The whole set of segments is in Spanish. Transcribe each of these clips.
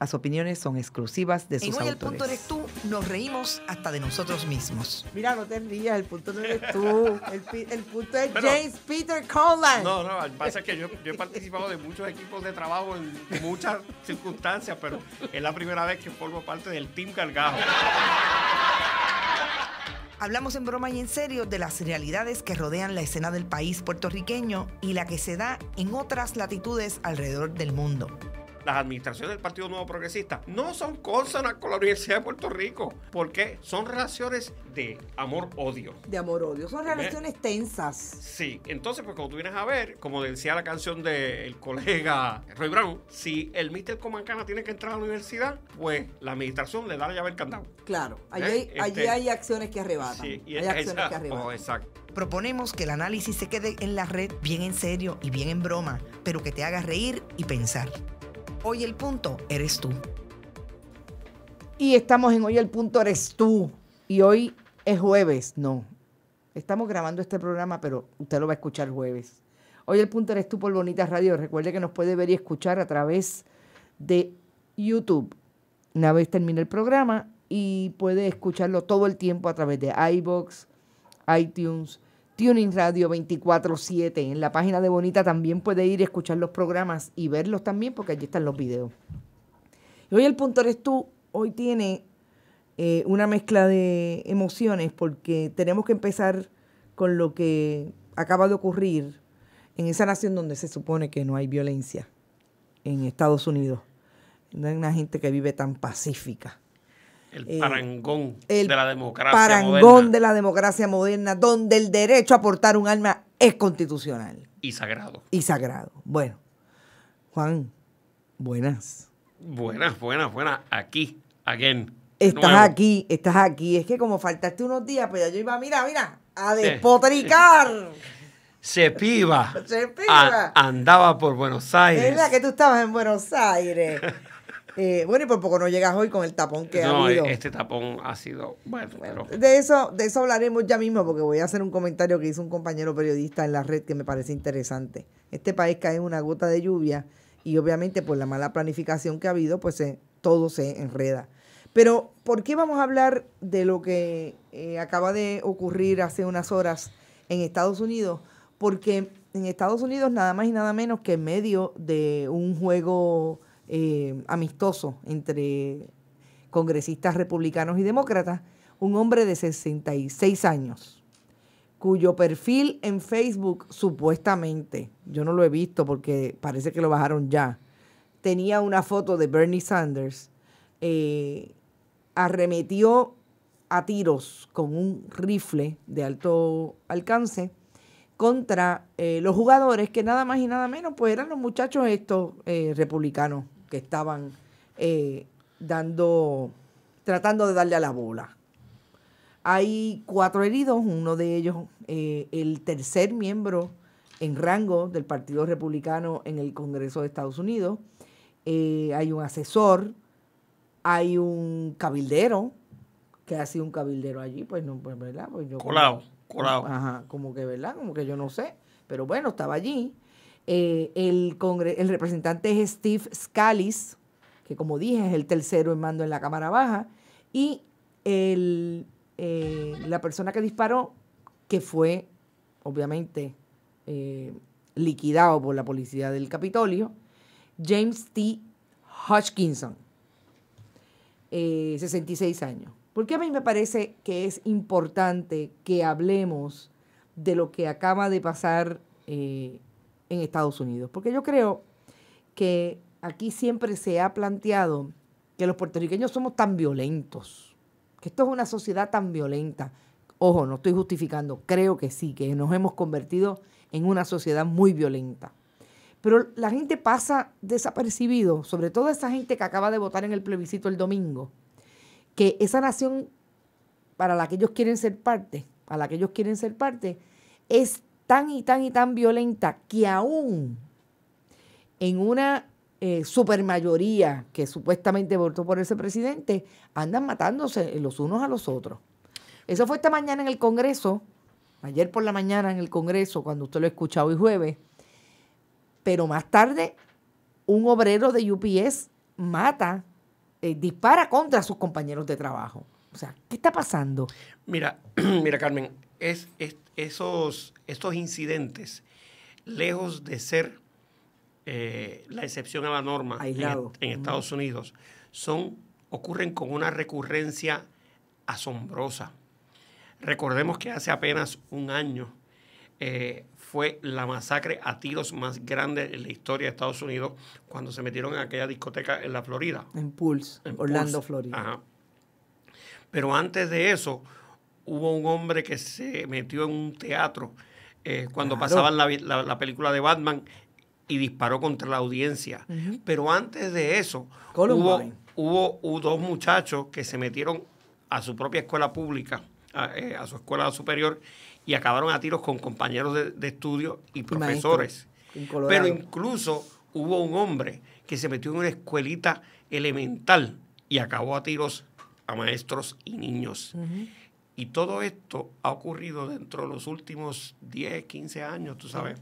Las opiniones son exclusivas de sus en hoy el punto eres tú, nos reímos hasta de nosotros mismos. Mira, no te envías, el punto no eres tú. El, punto es James Peter Collins. No, no, pasa es que yo, yo, he participado de muchos equipos de trabajo en muchas circunstancias, pero es la primera vez que formo parte del Team Cargajo. Hablamos en broma y en serio de las realidades que rodean la escena del país puertorriqueño y la que se da en otras latitudes alrededor del mundo las administraciones del Partido Nuevo Progresista no son consonas con la Universidad de Puerto Rico, porque son relaciones de amor-odio. De amor-odio, son relaciones tensas. Sí, entonces, pues como tú vienes a ver, como decía la canción del colega Roy Brown, si el Mister Comancana tiene que entrar a la universidad, pues la administración le da la llave al candado. Claro, allí, este, hay, acciones que arrebatan. Sí, hay acciones que arrebatan. Oh, Proponemos que el análisis se quede en la red bien en serio y bien en broma, pero que te haga reír y pensar. Hoy el punto eres tú. Y estamos en Hoy el punto eres tú. Y hoy es jueves, no. Estamos grabando este programa, pero usted lo va a escuchar jueves. Hoy el punto eres tú por Bonitas Radio. Recuerde que nos puede ver y escuchar a través de YouTube. Una vez termine el programa y puede escucharlo todo el tiempo a través de iBox, iTunes, Tuning Radio 24-7. En la página de Bonita también puede ir a escuchar los programas y verlos también, porque allí están los videos. hoy el punto eres tú. Hoy tiene eh, una mezcla de emociones, porque tenemos que empezar con lo que acaba de ocurrir en esa nación donde se supone que no hay violencia, en Estados Unidos. No hay una gente que vive tan pacífica. El eh, parangón de la democracia moderna. moderna. parangón de la democracia moderna, donde el derecho a aportar un arma es constitucional. Y sagrado. Y sagrado. Bueno, Juan, buenas. Buenas, buenas, buenas. Aquí, again. Estás aquí, estás aquí. Es que como faltaste unos días, pero pues yo iba, mira, mira, a despotricar. Se piba. Se andaba por Buenos Aires. Es verdad que tú estabas en Buenos Aires. Eh, bueno, y por poco no llegas hoy con el tapón que ha habido. este tapón ha sido... Bueno, pero... de, eso, de eso hablaremos ya mismo porque voy a hacer un comentario que hizo un compañero periodista en la red que me parece interesante. Este país cae en una gota de lluvia y obviamente por la mala planificación que ha habido, pues todo se enreda. Pero, ¿por qué vamos a hablar de lo que eh, acaba de ocurrir hace unas horas en Estados Unidos? Porque en Estados Unidos, nada más y nada menos que en medio de un juego eh, amistoso entre congresistas republicanos y demócratas, un hombre de 66 años, cuyo perfil en Facebook supuestamente, yo no lo he visto porque parece que lo bajaron ya, tenía una foto de Bernie Sanders, eh, arremetió a tiros con un rifle de alto alcance contra eh, los jugadores que nada más y nada menos pues eran los muchachos estos republicanos que estaban eh, dando, tratando de darle a la bola. Hay cuatro heridos, uno de ellos, eh, el tercer miembro en rango del Partido Republicano en el Congreso de Estados Unidos. Eh, hay un asesor, hay un cabildero, que ha sido un cabildero allí, pues no, pues, ¿verdad? Pues yo, colado, colado. Ajá, como que, ¿verdad? Como que yo no sé, pero bueno, estaba allí. Eh, el, representante es Steve Scalis, que como dije es el tercero en mando en la Cámara Baja, y el, eh, la persona que disparó, que fue obviamente eh, liquidado por la policía del Capitolio, James T. Hodgkinson, 66 años. Porque a mí me parece que es importante que hablemos de lo que acaba de pasar en Estados Unidos. Porque yo creo que aquí siempre se ha planteado que los puertorriqueños somos tan violentos, que esto es una sociedad tan violenta. Ojo, no estoy justificando, creo que sí, que nos hemos convertido en una sociedad muy violenta. Pero la gente pasa desapercibido, sobre todo esa gente que acaba de votar en el plebiscito el domingo, que esa nación para la que ellos quieren ser parte, para la que ellos quieren ser parte, es tan y tan y tan violenta que aún en una eh, supermayoría que supuestamente votó por ese presidente, andan matándose los unos a los otros. Eso fue esta mañana en el Congreso, ayer por la mañana en el Congreso, cuando usted lo escucha hoy jueves, pero más tarde un obrero de UPS mata, eh, dispara contra sus compañeros de trabajo. O sea, ¿qué está pasando? Mira, mira Carmen, es, es esos, estos incidentes, lejos de ser eh, la excepción a la norma en, e-, Estados Unidos, son, ocurren con una recurrencia asombrosa. Recordemos que hace apenas un año eh, fue la masacre a tiros más grande en la historia de Estados Unidos cuando se metieron en aquella discoteca en la Florida. En Pulse, en Orlando, Florida. Pero antes de eso hubo un hombre que se metió en un teatro eh, cuando pasaban la, película de Batman y disparó contra la audiencia. Pero antes de eso, hubo, hubo, dos muchachos que se metieron a su propia escuela pública, a, eh, su escuela superior, y acabaron a tiros con compañeros de, estudio y profesores. Pero incluso hubo un hombre que se metió en una escuelita elemental y acabó a tiros a maestros y niños. Y todo esto ha ocurrido dentro de los últimos 10, 15 años, tú sabes.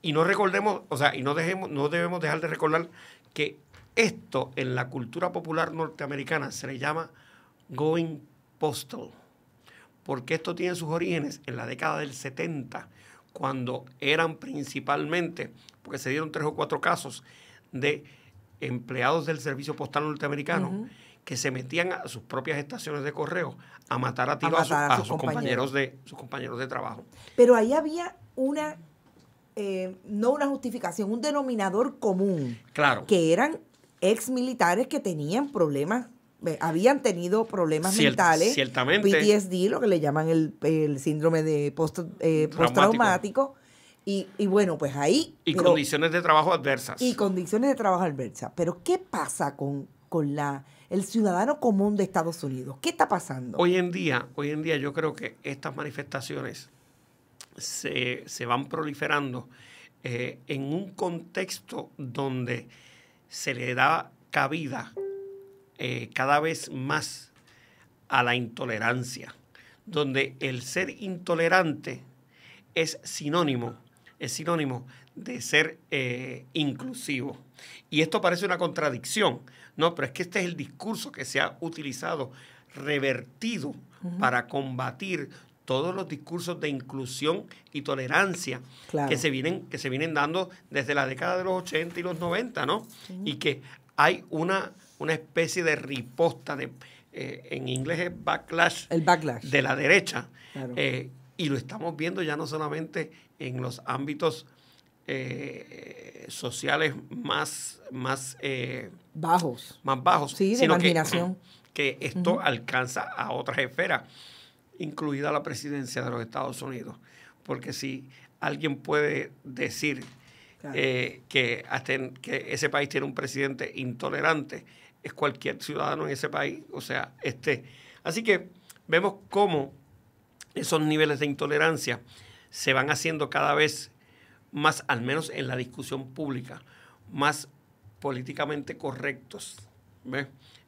Y no recordemos, o sea, y no, dejemos, no debemos dejar de recordar que esto en la cultura popular norteamericana se le llama going postal, porque esto tiene sus orígenes en la década del 70, cuando eran principalmente, porque se dieron tres o cuatro casos de empleados del servicio postal norteamericano que se metían a sus propias estaciones de correo a matar a tiros a, sus, compañeros. de, sus compañeros de trabajo. Pero ahí había una eh, no una justificación, un denominador común. Claro. Que eran ex militares que tenían problemas, eh, habían tenido problemas mentales. Ciertamente. PTSD, lo que le llaman el, síndrome de post, eh, postraumático. Y, bueno, pues ahí. Y condiciones de trabajo adversas. Y condiciones de trabajo adversas. Pero, ¿qué pasa con con la, el ciudadano común de Estados Unidos. ¿Qué está pasando? Hoy en día, hoy en día yo creo que estas manifestaciones se, van proliferando eh, en un contexto donde se le da cabida eh, cada vez más a la intolerancia, donde el ser intolerante es sinónimo, es sinónimo de ser eh, inclusivo. Y esto parece una contradicción, ¿no? Pero es que este es el discurso que se ha utilizado, revertido para combatir todos los discursos de inclusión y tolerancia que, se vienen, que se vienen dando desde la década de los 80 y los 90, ¿no? Y que hay una, una especie de riposta, de, eh, en inglés es backlash, el de la derecha. Eh, y lo estamos viendo ya no solamente en los ámbitos eh, sociales más, más eh, bajos. Más bajos. de imaginación Que, esto alcanza a otras esferas, incluida la presidencia de los Estados Unidos. Porque si alguien puede decir eh, que, hasta que ese país tiene un presidente intolerante, es cualquier ciudadano en ese país. O sea, este. Así que vemos cómo esos niveles de intolerancia se van haciendo cada vez más, al menos en la discusión pública, más políticamente correctos.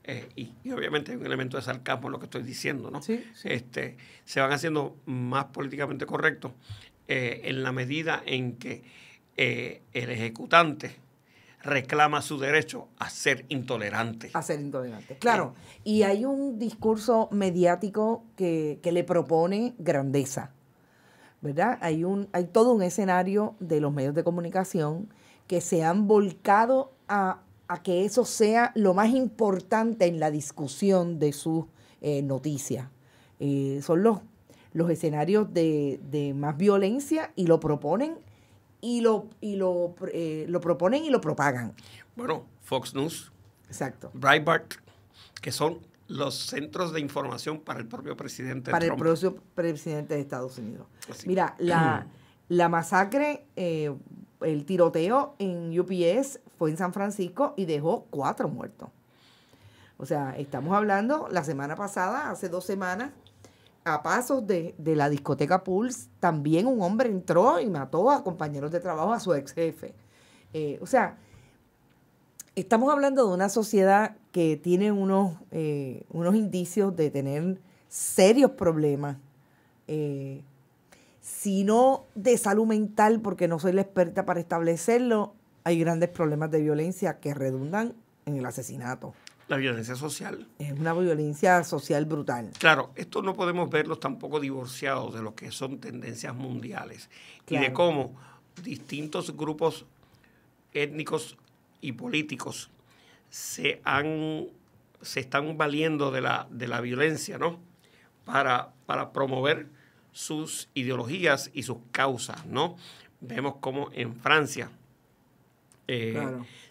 Eh, y, obviamente hay un elemento de sarcasmo en lo que estoy diciendo, ¿no? Este, se van haciendo más políticamente correctos eh, en la medida en que eh, el ejecutante reclama su derecho a ser intolerante. A ser intolerante, claro. y hay un discurso mediático que le propone grandeza ¿verdad? Hay, un, hay todo un escenario de los medios de comunicación que se han volcado a, a que eso sea lo más importante en la discusión de sus eh, noticias. Eh, son los, los escenarios de, más violencia y lo proponen y lo, y lo, eh, lo proponen y lo propagan. Bueno, Fox News, Breitbart, que son los centros de información para el propio presidente para el propio presidente de Estados Unidos. Mira, la, la masacre, eh, el tiroteo en UPS fue en San Francisco y dejó cuatro muertos. O sea, estamos hablando la semana pasada, hace dos semanas, a pasos de, la discoteca Pulse, también un hombre entró y mató a compañeros de trabajo, a su ex jefe. Eh, o sea, estamos hablando de una sociedad que tiene unos, eh, unos indicios de tener serios problemas, sino eh, si no de salud mental, porque no soy la experta para establecerlo, hay grandes problemas de violencia que redundan en el asesinato. La violencia social. Es una violencia social brutal. Claro, esto no podemos verlos tampoco divorciados de lo que son tendencias mundiales y de cómo distintos grupos étnicos y políticos se han se están valiendo de la, de la violencia, ¿no? Para, para promover sus ideologías y sus causas, ¿no? Vemos cómo en Francia eh,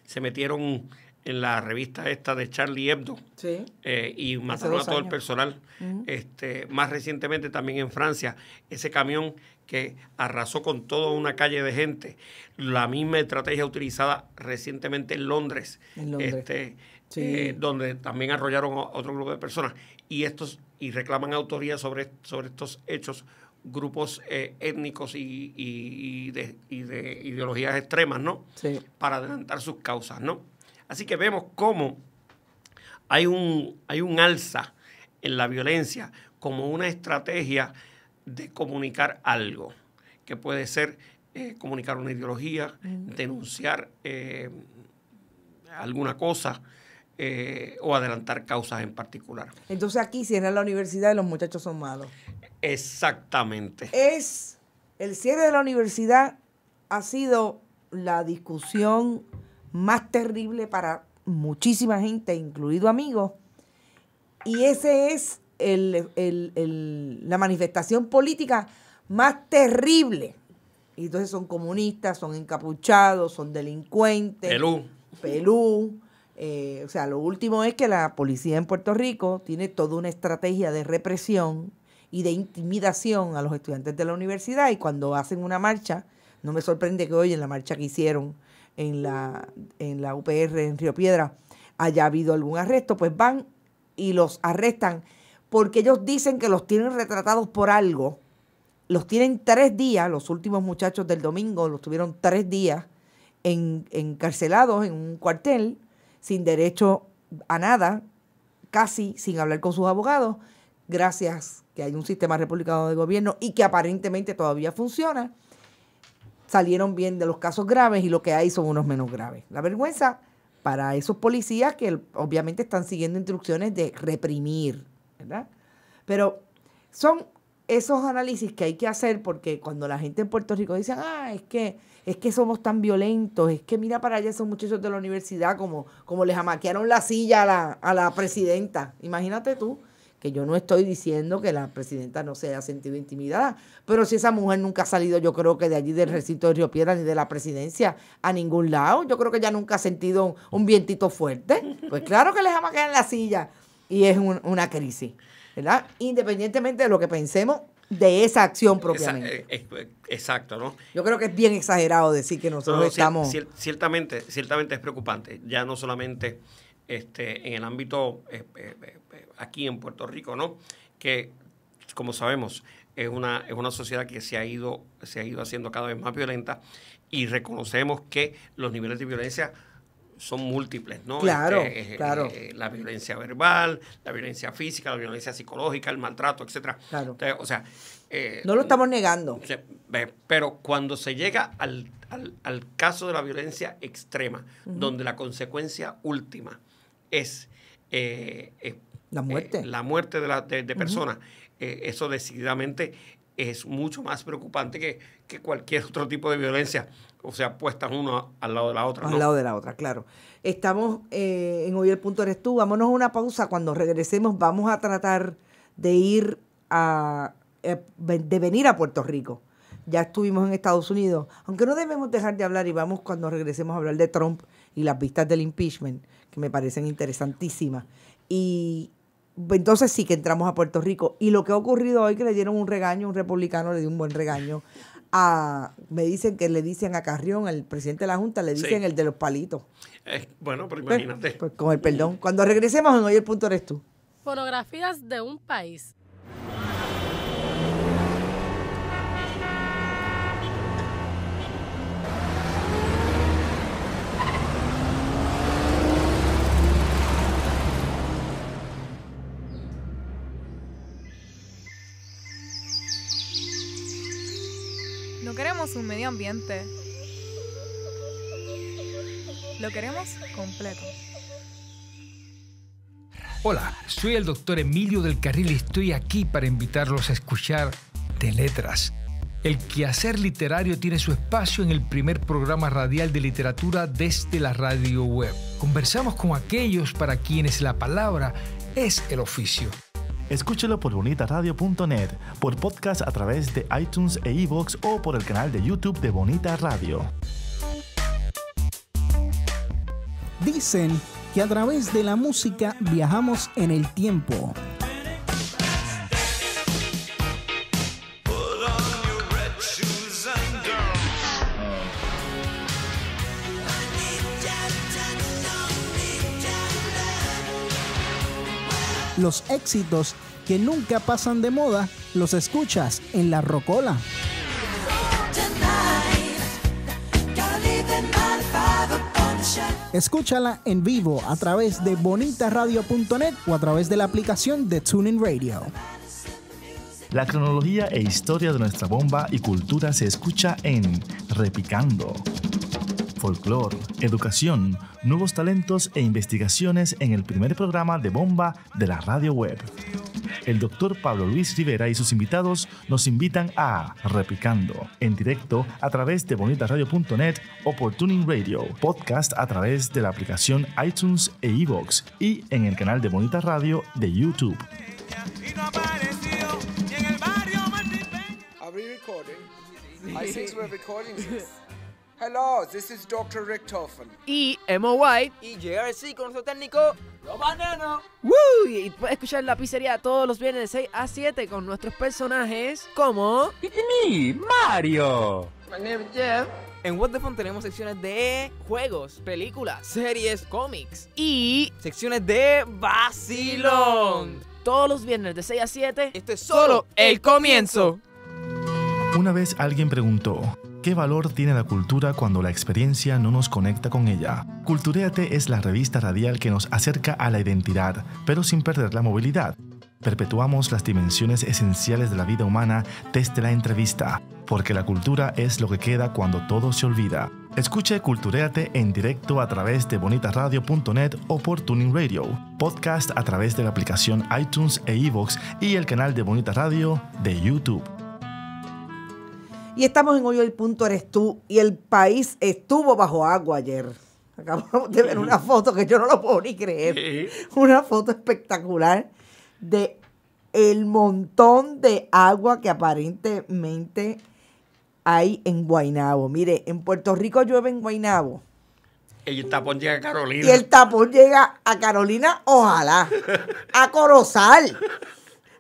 se metieron en la revista esta de Charlie Hebdo eh, y mataron a todo el personal este, más recientemente también en Francia, ese camión que arrasó con toda una calle de gente, la misma estrategia utilizada recientemente en Londres, Este, eh, donde también arrollaron a otro grupo de personas, y estos y reclaman autoría sobre, sobre estos hechos grupos eh, étnicos y, de, ideologías extremas, ¿no? Para adelantar sus causas, ¿no? Así que vemos cómo hay un, hay un alza en la violencia como una estrategia de comunicar algo, que puede ser eh, comunicar una ideología, denunciar eh, alguna cosa. Eh, o adelantar causas en particular. Entonces aquí cierra la universidad y los muchachos son malos. Exactamente. Es el cierre de la universidad ha sido la discusión más terrible para muchísima gente, incluido amigos, y ese es la manifestación política más terrible. Y entonces son comunistas, son encapuchados, son delincuentes. Pelú. Pelú. Eh, o sea, lo último es que la policía en Puerto Rico tiene toda una estrategia de represión y de intimidación a los estudiantes de la universidad y cuando hacen una marcha, no me sorprende que hoy en la marcha que hicieron en la, en la UPR en Río Piedra haya habido algún arresto, pues van y los arrestan porque ellos dicen que los tienen retratados por algo. Los tienen tres días, los últimos muchachos del domingo los tuvieron tres días encarcelados en un cuartel, sin derecho a nada, casi sin hablar con sus abogados, gracias que hay un sistema republicano de gobierno y que aparentemente todavía funciona, salieron bien de los casos graves y lo que hay son unos menos graves. La vergüenza para esos policías que obviamente están siguiendo instrucciones de reprimir, ¿verdad? Pero son esos análisis que hay que hacer porque cuando la gente en Puerto Rico dice, ah, es que, es que somos tan violentos, es que mira para allá esos muchachos de la universidad como, como les amaquearon la silla a la, a la presidenta, imagínate tú que yo no estoy diciendo que la presidenta no se haya sentido intimidada, pero si esa mujer nunca ha salido, yo creo que de allí del recinto de Río Piedra ni de la presidencia a ningún lado, yo creo que ella nunca ha sentido un, vientito fuerte, pues claro que le jamás quedar en la silla y es una crisis, ¿verdad? Independientemente de lo que pensemos de esa acción propiamente. Eh, eh, exacto, ¿no? Yo creo que es bien exagerado decir que nosotros estamos... Ciertamente, ciertamente es preocupante, ya no solamente este, en el ámbito... Eh, aquí en Puerto Rico, ¿no? Que, como sabemos, es una, es una sociedad que se ha, ido, se ha ido haciendo cada vez más violenta y reconocemos que los niveles de violencia son múltiples, ¿no? Claro, este, eh, claro. Eh, la violencia verbal, la violencia física, la violencia psicológica, el maltrato, etcétera. Claro. o sea, eh, no lo estamos negando. Pero cuando se llega al, caso de la violencia extrema, donde la consecuencia última es, es la eh, muerte. la muerte de, la, de, personas. Eh, eso decididamente es mucho más preocupante que, cualquier otro tipo de violencia, o sea, puestas uno al lado de la otra. Al lado de la otra, claro. Estamos eh, en Hoy el Punto Eres Tú. Vámonos a una pausa. Cuando regresemos vamos a tratar de ir a, de venir a Puerto Rico. Ya estuvimos en Estados Unidos, aunque no debemos dejar de hablar y vamos cuando regresemos a hablar de Trump y las vistas del impeachment, que me parecen interesantísimas. Y, entonces sí que entramos a Puerto Rico. Y lo que ha ocurrido hoy, que le dieron un regaño, un republicano le dio un buen regaño. A, me dicen que le dicen a Carrión, el presidente de la Junta, le dicen el de los palitos. bueno, pero pues, imagínate. Pues, con el perdón. Cuando regresemos en Hoy el Punto Eres Tú. Fotografías de un país Un medio ambiente. Lo queremos completo. Hola, soy el doctor Emilio del Carril y estoy aquí para invitarlos a escuchar De Letras. El quehacer literario tiene su espacio en el primer programa radial de literatura desde la radio web. Conversamos con aquellos para quienes la palabra es el oficio Escúchelo por bonitaradio.net, por podcast a través de iTunes e iVoox o por el canal de YouTube de Bonita Radio. Dicen que a través de la música viajamos en el tiempo. los éxitos que nunca pasan de moda, los escuchas en La Rocola. Escúchala en vivo a través de bonitaradio.net o a través de la aplicación de Tuning Radio. La cronología e historia de nuestra bomba y cultura se escucha en Repicando. Folklore, educación, nuevos talentos e investigaciones en el primer programa de bomba de la radio web. El doctor Pablo Luis Rivera y sus invitados nos invitan a Repicando, en directo a través de bonitaradio.net o por Tuning Radio, podcast a través de la aplicación iTunes e iVoox y en el canal de Bonita Radio de YouTube. Hello, this is Dr. Richtofen. Y Emo White. Y JRC con nuestro técnico. Banano. ¡Woo! Y puedes escuchar la pizzería todos los viernes de 6 a 7 con nuestros personajes como. ¡Y Mario! My name is Jeff. En What the Fun tenemos secciones de juegos, películas, series, cómics y secciones de vacilón. Todos los viernes de 6 a 7. ¡Este es solo el comienzo. Una vez alguien preguntó. ¿Qué valor tiene la cultura cuando la experiencia no nos conecta con ella? Culturéate es la revista radial que nos acerca a la identidad, pero sin perder la movilidad. Perpetuamos las dimensiones esenciales de la vida humana desde la entrevista, porque la cultura es lo que queda cuando todo se olvida. Escuche Culturéate en directo a través de bonitaradio.net o por Tuning Radio, podcast a través de la aplicación iTunes e iVoox y el canal de Bonita Radio de YouTube. Y estamos en hoy, el punto eres tú. Y el país estuvo bajo agua ayer. Acabamos de ver una foto que yo no lo puedo ni creer. Una foto espectacular de el montón de agua que aparentemente hay en Guainabo. Mire, en Puerto Rico llueve en Guainabo. Y el tapón llega a Carolina. Y el tapón llega a Carolina, ojalá. A Corozal.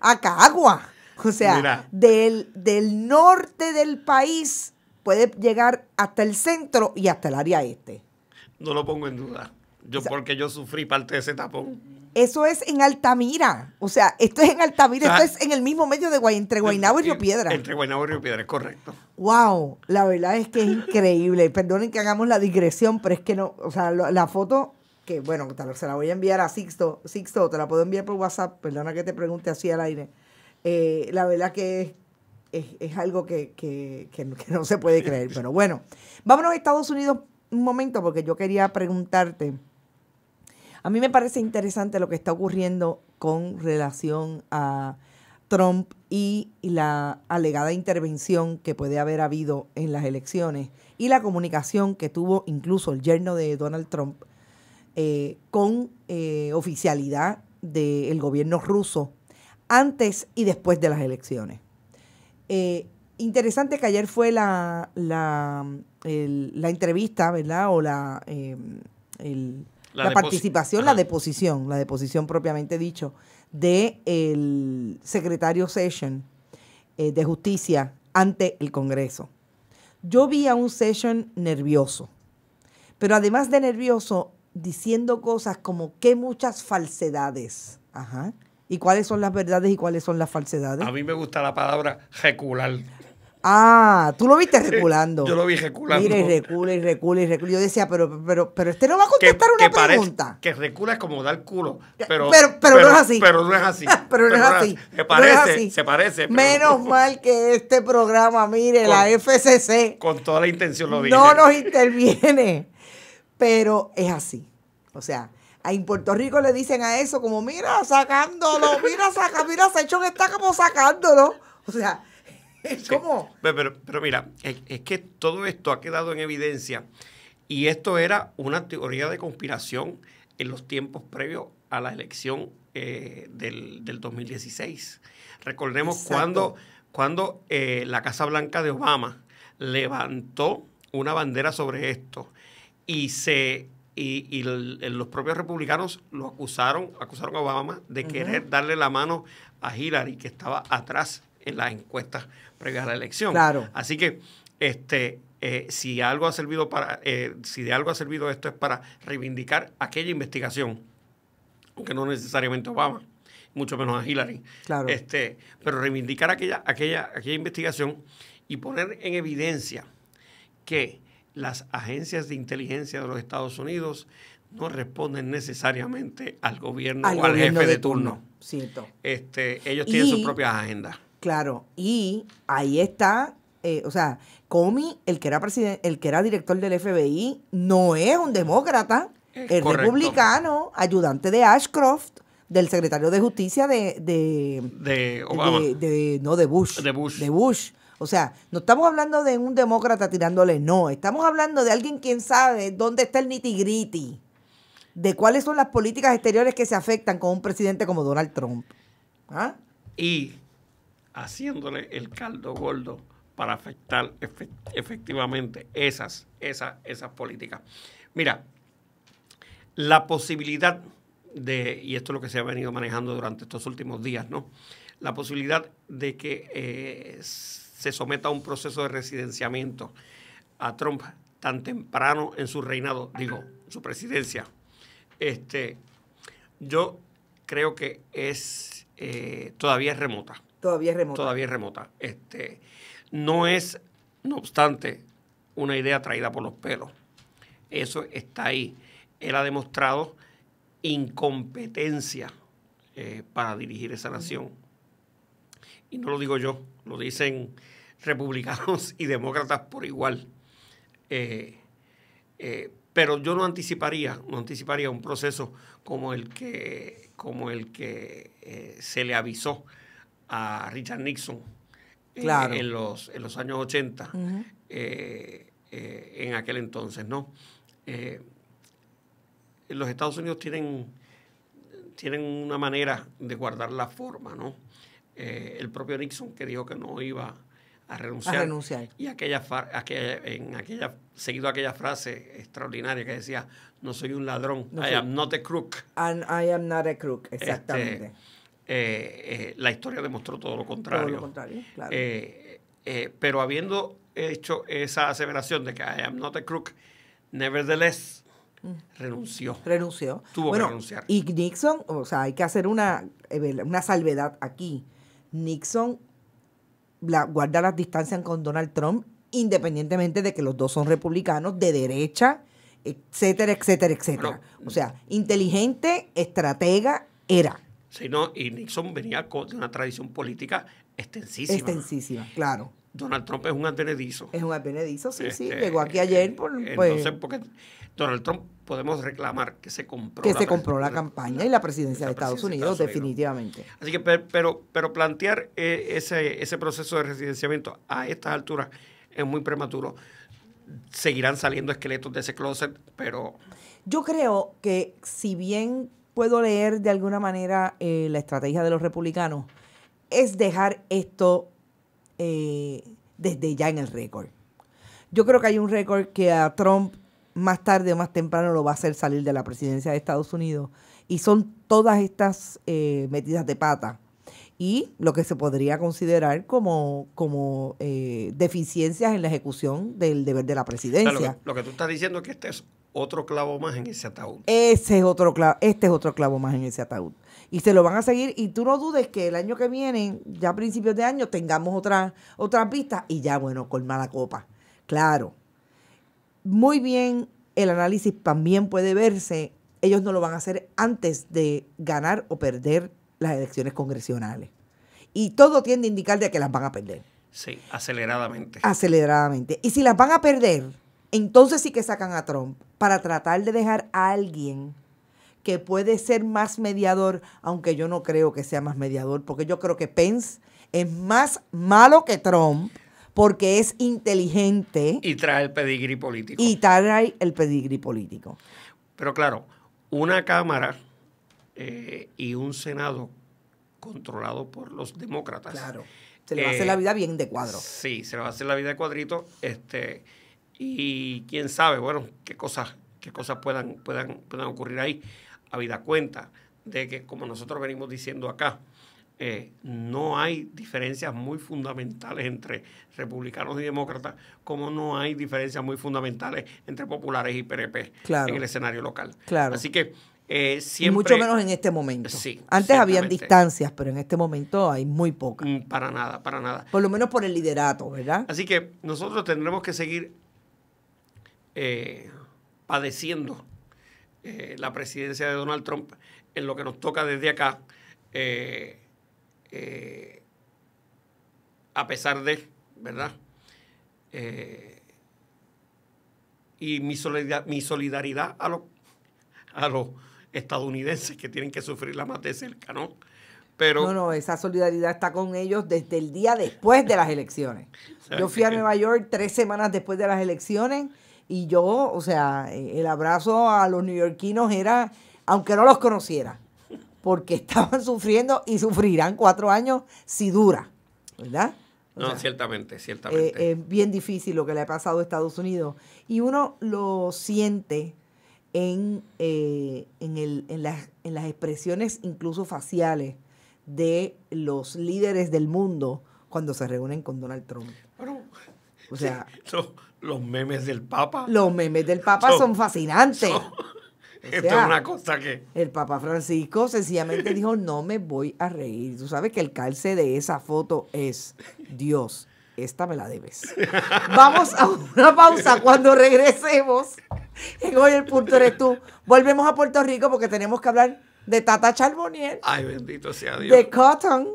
A Cagua. O sea, del, del norte del país puede llegar hasta el centro y hasta el área este. No lo pongo en duda. Yo, porque yo sufrí parte de ese tapón. Eso es en Altamira. O sea, esto es en Altamira, esto es en el mismo medio de Guay, entre Guaynabo y Río Piedra. Entre Guaynabo y Río Piedra, es correcto. Wow, la verdad es que es increíble. Perdonen que hagamos la digresión, pero es que no, o sea, la foto que bueno, se la voy a enviar a Sixto. Sixto, te la puedo enviar por WhatsApp. Perdona que te pregunte así al aire. Eh, la verdad que es, algo que, no se puede creer. Pero bueno, vámonos a Estados Unidos un momento porque yo quería preguntarte. A mí me parece interesante lo que está ocurriendo con relación a Trump y la alegada intervención que puede haber habido en las elecciones y la comunicación que tuvo incluso el yerno de Donald Trump eh, con eh, oficialidad del gobierno ruso antes y después de las elecciones. Eh, interesante que ayer fue la, la, entrevista, ¿verdad? O la, eh, participación, la deposición, la deposición propiamente dicho, del el secretario Session eh, de Justicia ante el Congreso. Yo vi a un Session nervioso, pero además de nervioso, diciendo cosas como que muchas falsedades. Ajá y cuáles son las verdades y cuáles son las falsedades. A mí me gusta la palabra recular. Ah, tú lo viste reculando. Yo lo vi reculando. Mire, y recula y recula y recula. Yo decía, pero, pero, pero este no va a contestar una pregunta. que recula es como dar culo. Pero, pero, pero, no es así. Pero no es así. pero no es así. Se parece, se parece. Menos mal que este programa, mire, la FCC. Con toda la intención lo dije. No nos interviene. Pero es así. O sea, en Puerto Rico le dicen a eso como, mira, sacándolo, mira, saca, mira, Sechón está como sacándolo. O sea, ¿cómo? como pero, mira, es, que todo esto ha quedado en evidencia y esto era una teoría de conspiración en los tiempos previos a la elección eh, del, 2016. Recordemos cuando, cuando eh, la Casa Blanca de Obama levantó una bandera sobre esto y se y, los propios republicanos lo acusaron, acusaron a Obama de querer darle la mano a Hillary, que estaba atrás en las encuestas previas a la elección. Claro. Así que este, eh, si algo ha servido para, eh, si de algo ha servido esto es para reivindicar aquella investigación, aunque no necesariamente Obama, mucho menos a Hillary. Claro. Este, pero reivindicar aquella, aquella, aquella investigación y poner en evidencia que las agencias de inteligencia de los Estados Unidos no responden necesariamente al gobierno o al jefe de, turno. Este, ellos tienen sus propias agendas. Claro, y ahí está, eh, o sea, Comey, el que era presidente, el que era director del FBI, no es un demócrata, es, republicano, ayudante de Ashcroft del secretario de justicia de de, no de Bush de Bush o sea, no estamos hablando de un demócrata tirándole, no, estamos hablando de alguien quien sabe dónde está el nitigriti de cuáles son las políticas exteriores que se afectan con un presidente como Donald Trump. ¿Ah? Y haciéndole el caldo gordo para afectar efectivamente esas, esas, esas políticas. Mira, la posibilidad de, y esto es lo que se ha venido manejando durante estos últimos días, ¿no? La posibilidad de que eh, se someta a un proceso de residenciamiento a Trump tan temprano en su reinado, digo, su presidencia. Este, yo creo que es eh, todavía remota. Todavía es remota. Todavía es remota. Este, no es, no obstante, una idea traída por los pelos. Eso está ahí. Él ha demostrado incompetencia eh, para dirigir esa nación y no lo digo yo, lo dicen republicanos y demócratas por igual. Eh, eh, pero yo no anticiparía, no anticiparía un proceso como el que, como el que eh, se le avisó a Richard Nixon en, los, años 80, en aquel entonces, ¿no? los Estados Unidos tienen, tienen una manera de guardar la forma, ¿no? Eh, el propio Nixon que dijo que no iba a renunciar. Y aquella, en aquella, seguido aquella frase extraordinaria que decía, no soy un ladrón, I am not a crook. And I am not a crook, este, exactamente. Eh, eh, la historia demostró todo lo contrario. pero habiendo hecho esa aseveración de que I am not a crook, nevertheless, mm. renunció. Renunció. Tuvo que renunciar. Y Nixon, o sea, hay que hacer una, una salvedad aquí. Nixon guarda las distancias con Donald Trump, independientemente de que los dos son republicanos de derecha, etcétera, etcétera, etcétera. o sea, inteligente, estratega era. Sí, y Nixon venía de una tradición política extensísima. Extensísima, claro. Donald Trump es un advenedizo. Es un advenedizo, sí, sí. Este, llegó aquí ayer por... Eh, pues porque Donald Trump podemos reclamar que se compró. Que la se compró la campaña y la presidencia de Estados, Unidos, definitivamente. Así que, pero, pero plantear eh, ese, ese proceso de residenciamiento a estas alturas es muy prematuro. Seguirán saliendo esqueletos de ese closet, pero... Yo creo que si bien puedo leer de alguna manera eh, la estrategia de los republicanos, es dejar esto eh, desde ya en el récord. Yo creo que hay un récord que a Trump más tarde o más temprano lo va a hacer salir de la presidencia de Estados Unidos. Y son todas estas eh, metidas de pata y lo que se podría considerar como, como eh, deficiencias en la ejecución del deber de la presidencia. lo, que, tú estás diciendo es que este es otro clavo más en ese ataúd. Ese es otro este es otro clavo más en ese ataúd. Y se lo van a seguir, y tú no dudes que el año que viene, ya a principios de año, tengamos otra, otra pista y ya, bueno, colma la copa. Claro, muy bien el análisis también puede verse, ellos no lo van a hacer antes de ganar o perder las elecciones congresionales. Y todo tiende a indicar de que las van a perder. Sí, aceleradamente. Aceleradamente. Y si las van a perder, entonces sí que sacan a Trump para tratar de dejar a alguien que puede ser más mediador, aunque yo no creo que sea más mediador, porque yo creo que Pence es más malo que Trump porque es inteligente. Y trae el pedigrí político. Y trae el pedigrí político. Pero claro, una Cámara eh, y un Senado controlado por los demócratas. Claro. Se le va a hacer eh, la vida bien de cuadro. Sí, se le va a hacer la vida de cuadrito. Este, y quién sabe, bueno, qué cosas, qué cosas puedan, puedan, puedan ocurrir ahí. Habida cuenta de que, como nosotros venimos diciendo acá, eh, no hay diferencias muy fundamentales entre republicanos y demócratas, como no hay diferencias muy fundamentales entre populares y PRP en el escenario local. Claro. Así que eh, siempre, mucho menos en este momento. Antes habían distancias, pero en este momento hay muy pocas. Mm, para nada, para nada. Por lo menos por el liderato, ¿verdad? Así que nosotros tendremos que seguir eh, padeciendo la presidencia de Donald Trump en lo que nos toca desde acá. Eh, a pesar de, ¿verdad? Eh, y mi solidaridad, mi solidaridad a, los, a los estadounidenses que tienen que la más de cerca, ¿no? Pero, no, no, esa solidaridad está con ellos desde el día después de las elecciones. Yo fui a Nueva York tres semanas después de las elecciones y yo, o sea, eh, el abrazo a los neoyorquinos era, aunque no los conociera, porque estaban sufriendo y sufrirán cuatro años si dura, ¿verdad? no, ciertamente, eh, ciertamente. es bien difícil lo que le ha pasado a Estados Unidos y uno lo siente en, eh, en, las, expresiones incluso faciales de los líderes del mundo cuando se reúnen con Donald Trump. o sea, los memes del Papa. Los memes del Papa son, fascinantes es una cosa que. El Papa Francisco sencillamente dijo: No me voy a reír. Tú sabes que el calce de esa foto es Dios. Esta me la debes. Vamos a una pausa cuando regresemos. En hoy el punto eres tú. Volvemos a Puerto Rico porque tenemos que hablar de Tata Charbonnier. Ay, bendito sea Dios. De Cotton,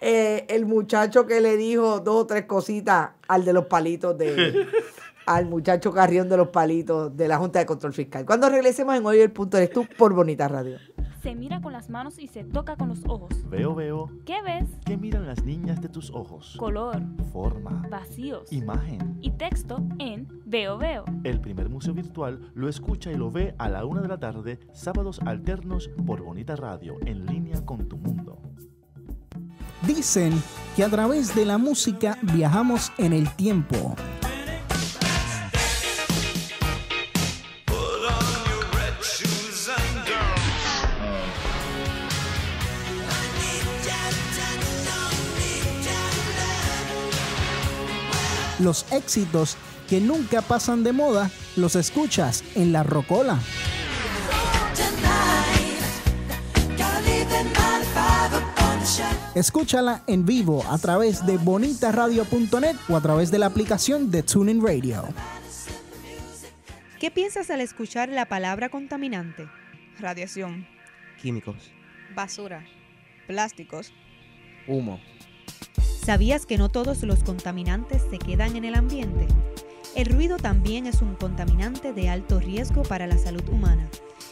eh, el muchacho que le dijo dos o tres cositas al de los palitos de. al muchacho Carrión de los Palitos de la Junta de Control Fiscal. Cuando regresemos en Hoy el Punto de Tú por Bonita Radio. Se mira con las manos y se toca con los ojos. Veo, veo. ¿Qué ves? ¿Qué miran las niñas de tus ojos? Color. Forma. Vacíos. Imagen. Y texto en Veo, veo. El primer museo virtual lo escucha y lo ve a la una de la tarde, sábados alternos por Bonita Radio, en línea con tu mundo. Dicen que a través de la música viajamos en el tiempo. los éxitos que nunca pasan de moda, los escuchas en la Rocola. Escúchala en vivo a través de bonitaradio.net o a través de la aplicación de Tuning Radio. ¿Qué piensas al escuchar la palabra contaminante? Radiación. Químicos. Basura. Plásticos. Humo. ¿Sabías que no todos los contaminantes se quedan en el ambiente? El ruido también es un contaminante de alto riesgo para la salud humana.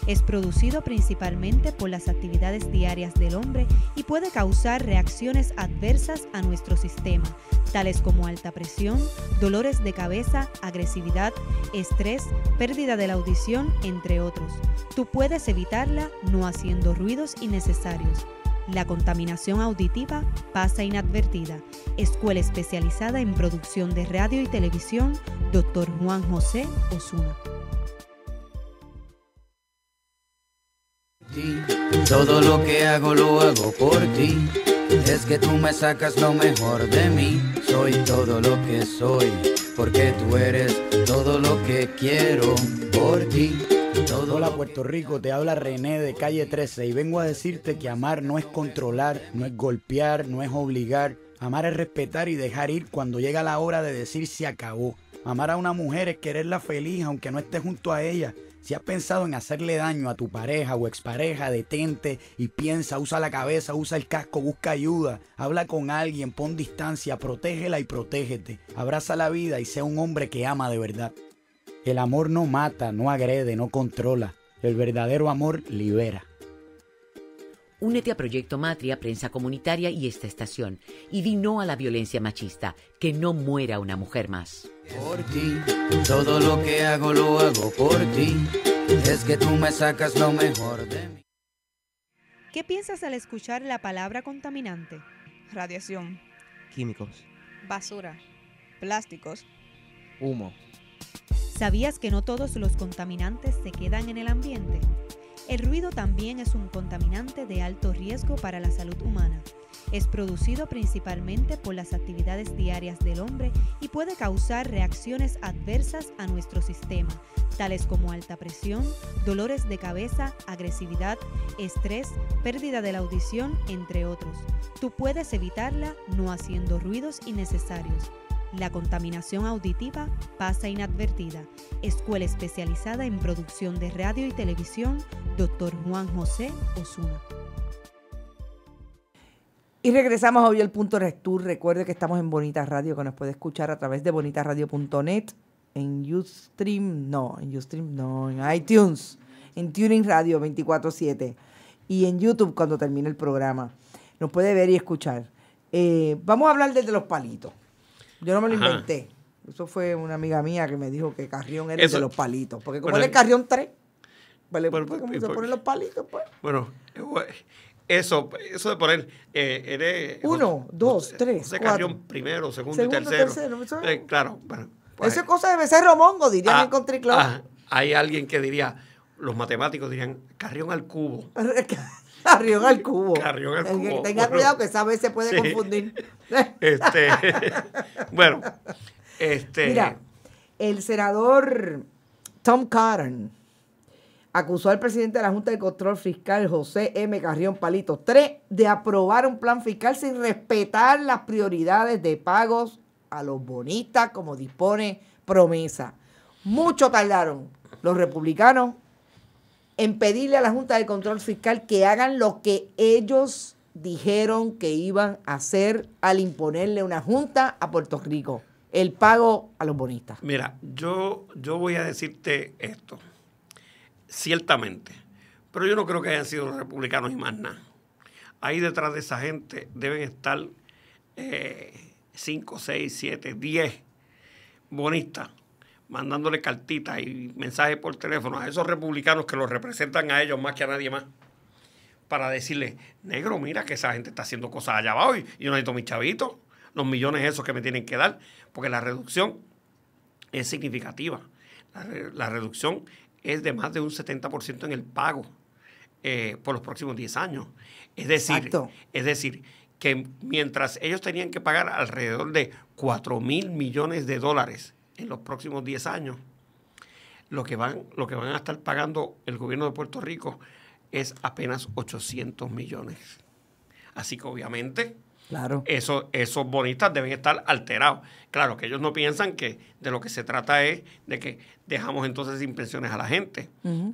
Es producido principalmente por las actividades diarias del hombre y puede causar reacciones adversas a nuestro sistema, tales como alta presión, dolores de cabeza, agresividad, estrés, pérdida de la audición, entre otros. Tú puedes evitarla no haciendo ruidos innecesarios la contaminación auditiva pasa inadvertida. Escuela especializada en producción de radio y televisión, Dr. Juan José Osuna. Todo lo que hago lo hago por ti. Es que tú me sacas lo mejor de mí. Soy todo lo que soy, porque tú eres todo lo que quiero por ti. Hola Puerto Rico, te habla René de calle 13 y vengo a decirte que amar no es controlar, no es golpear, no es obligar. Amar es respetar y dejar ir cuando llega la hora de decir se acabó. Amar a una mujer es quererla feliz aunque no esté junto a ella. Si has pensado en hacerle daño a tu pareja o expareja, detente y piensa, usa la cabeza, usa el casco, busca ayuda, habla con alguien, pon distancia, protégela y protégete. Abraza la vida y sea un hombre que ama de verdad. El amor no mata, no agrede, no controla. El verdadero amor libera. Únete a Proyecto Matria, Prensa Comunitaria y esta estación y di no a la violencia machista, que no muera una mujer más. Por ti, todo lo que hago lo hago por ti, es que tú me sacas lo mejor de mí. ¿Qué piensas al escuchar la palabra contaminante? Radiación, químicos, basura, plásticos, humo. ¿Sabías que no todos los contaminantes se quedan en el ambiente? El ruido también es un contaminante de alto riesgo para la salud humana. Es producido principalmente por las actividades diarias del hombre y puede causar reacciones adversas a nuestro sistema, tales como alta presión, dolores de cabeza, agresividad, estrés, pérdida de la audición, entre otros. Tú puedes evitarla no haciendo ruidos innecesarios la contaminación auditiva pasa inadvertida. Escuela especializada en producción de radio y televisión, Dr. Juan José Osuna. Y regresamos hoy al punto Restur. Recuerde que estamos en Bonita Radio, que nos puede escuchar a través de bonitaradio.net, en Ustream, no, en Ustream, no, en iTunes, en Tuning Radio 24-7 y en YouTube cuando termine el programa. Nos puede ver y escuchar. Eh, vamos a hablar desde los palitos. Yo no me lo inventé. Eso fue una amiga mía que me dijo que Carrión era el de los palitos. Porque como él Carrión 3, pues le bueno, pues, como se pues, ponen los palitos, pues. Bueno, eso, eso de poner, eh, eres, Uno, dos, tres. José Carrión primero, segundo, y tercero. Eh, claro, bueno. Pues, eso cosa de becerro romongo dirían ah, en Country ah, hay alguien que diría, los matemáticos dirían, Carrión al cubo. Carrión al cubo. Carrión al cubo. Tenga cuidado que esa vez se puede confundir. Este, bueno, este. Mira, el senador Tom Cotton acusó al presidente de la Junta de Control Fiscal, José M. Carrión Palito 3, de aprobar un plan fiscal sin respetar las prioridades de pagos a los bonistas como dispone promesa. Mucho tardaron los republicanos en pedirle a la Junta de Control Fiscal que hagan lo que ellos dijeron que iban a hacer al imponerle una junta a Puerto Rico, el pago a los bonistas. Mira, yo, yo voy a decirte esto, ciertamente, pero yo no creo que hayan sido los republicanos y más nada. Ahí detrás de esa gente deben estar 5, 6, 7, 10 bonistas mandándole cartitas y mensajes por teléfono a esos republicanos que los representan a ellos más que a nadie más para decirle, negro, mira que esa gente está haciendo cosas allá abajo y yo necesito mis chavitos, los millones esos que me tienen que dar, porque la reducción es significativa. La, reducción es de más de un 70% en el pago eh, por los próximos 10 años. Es decir, es decir, que mientras ellos tenían que pagar alrededor de 4 mil millones de dólares en los próximos 10 años, lo que, van, lo que van a estar pagando el gobierno de Puerto Rico es apenas 800 millones. Así que obviamente claro. esos, esos bonistas deben estar alterados. Claro que ellos no piensan que de lo que se trata es de que dejamos entonces sin pensiones a la gente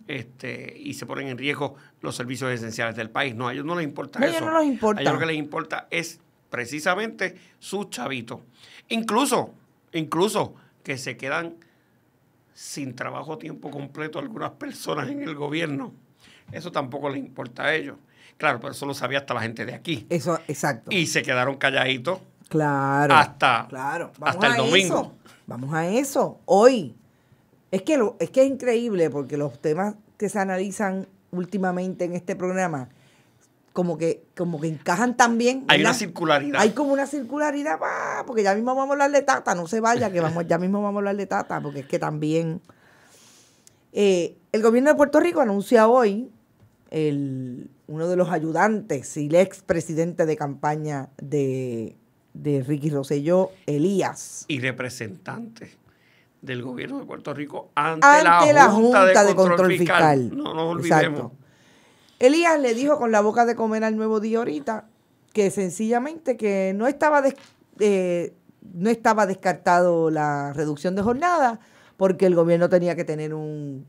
este, y se ponen en riesgo los servicios esenciales del país. No, a ellos no les importa eso. A ellos no les importa. A ellos lo que les importa es precisamente su chavito. Incluso, incluso que se quedan sin trabajo a tiempo completo algunas personas en el gobierno. Eso tampoco les importa a ellos. Claro, pero eso lo sabía hasta la gente de aquí. Eso, exacto. Y se quedaron calladitos. Claro. Hasta, claro. hasta el domingo. Vamos a eso. Hoy. Es que, lo, es que es increíble porque los temas que se analizan últimamente en este programa como que, como que encajan también Hay una circularidad. Hay como una circularidad, porque ya mismo vamos a hablar de Tata, no se vaya, que vamos, ya mismo vamos a hablar de Tata, porque es que también... Eh, el gobierno de Puerto Rico anuncia hoy el, uno de los ayudantes y el presidente de campaña de, de Ricky Rosselló, Elías. Y representante del gobierno de Puerto Rico ante, la, Junta de Control, Fiscal. No nos olvidemos. Elías le dijo con la boca de comer al nuevo día ahorita que sencillamente que no estaba, des, eh, no estaba descartado la reducción de jornada porque el gobierno tenía que tener un,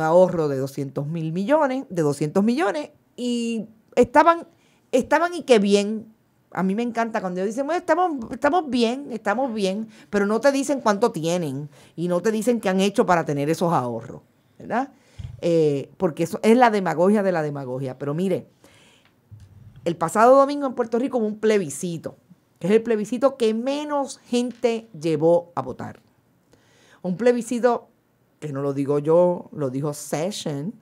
ahorro de 200 mil millones, de 200 millones y estaban, estaban y qué bien. A mí me encanta cuando ellos dicen, bueno, estamos, estamos bien, estamos bien, pero no te dicen cuánto tienen y no te dicen qué han hecho para tener esos ahorros, ¿verdad? Eh, porque eso es la demagogia de la demagogia. Pero mire, el pasado domingo en Puerto Rico hubo un plebiscito, que es el plebiscito que menos gente llevó a votar. Un plebiscito que no lo digo yo, lo dijo Session,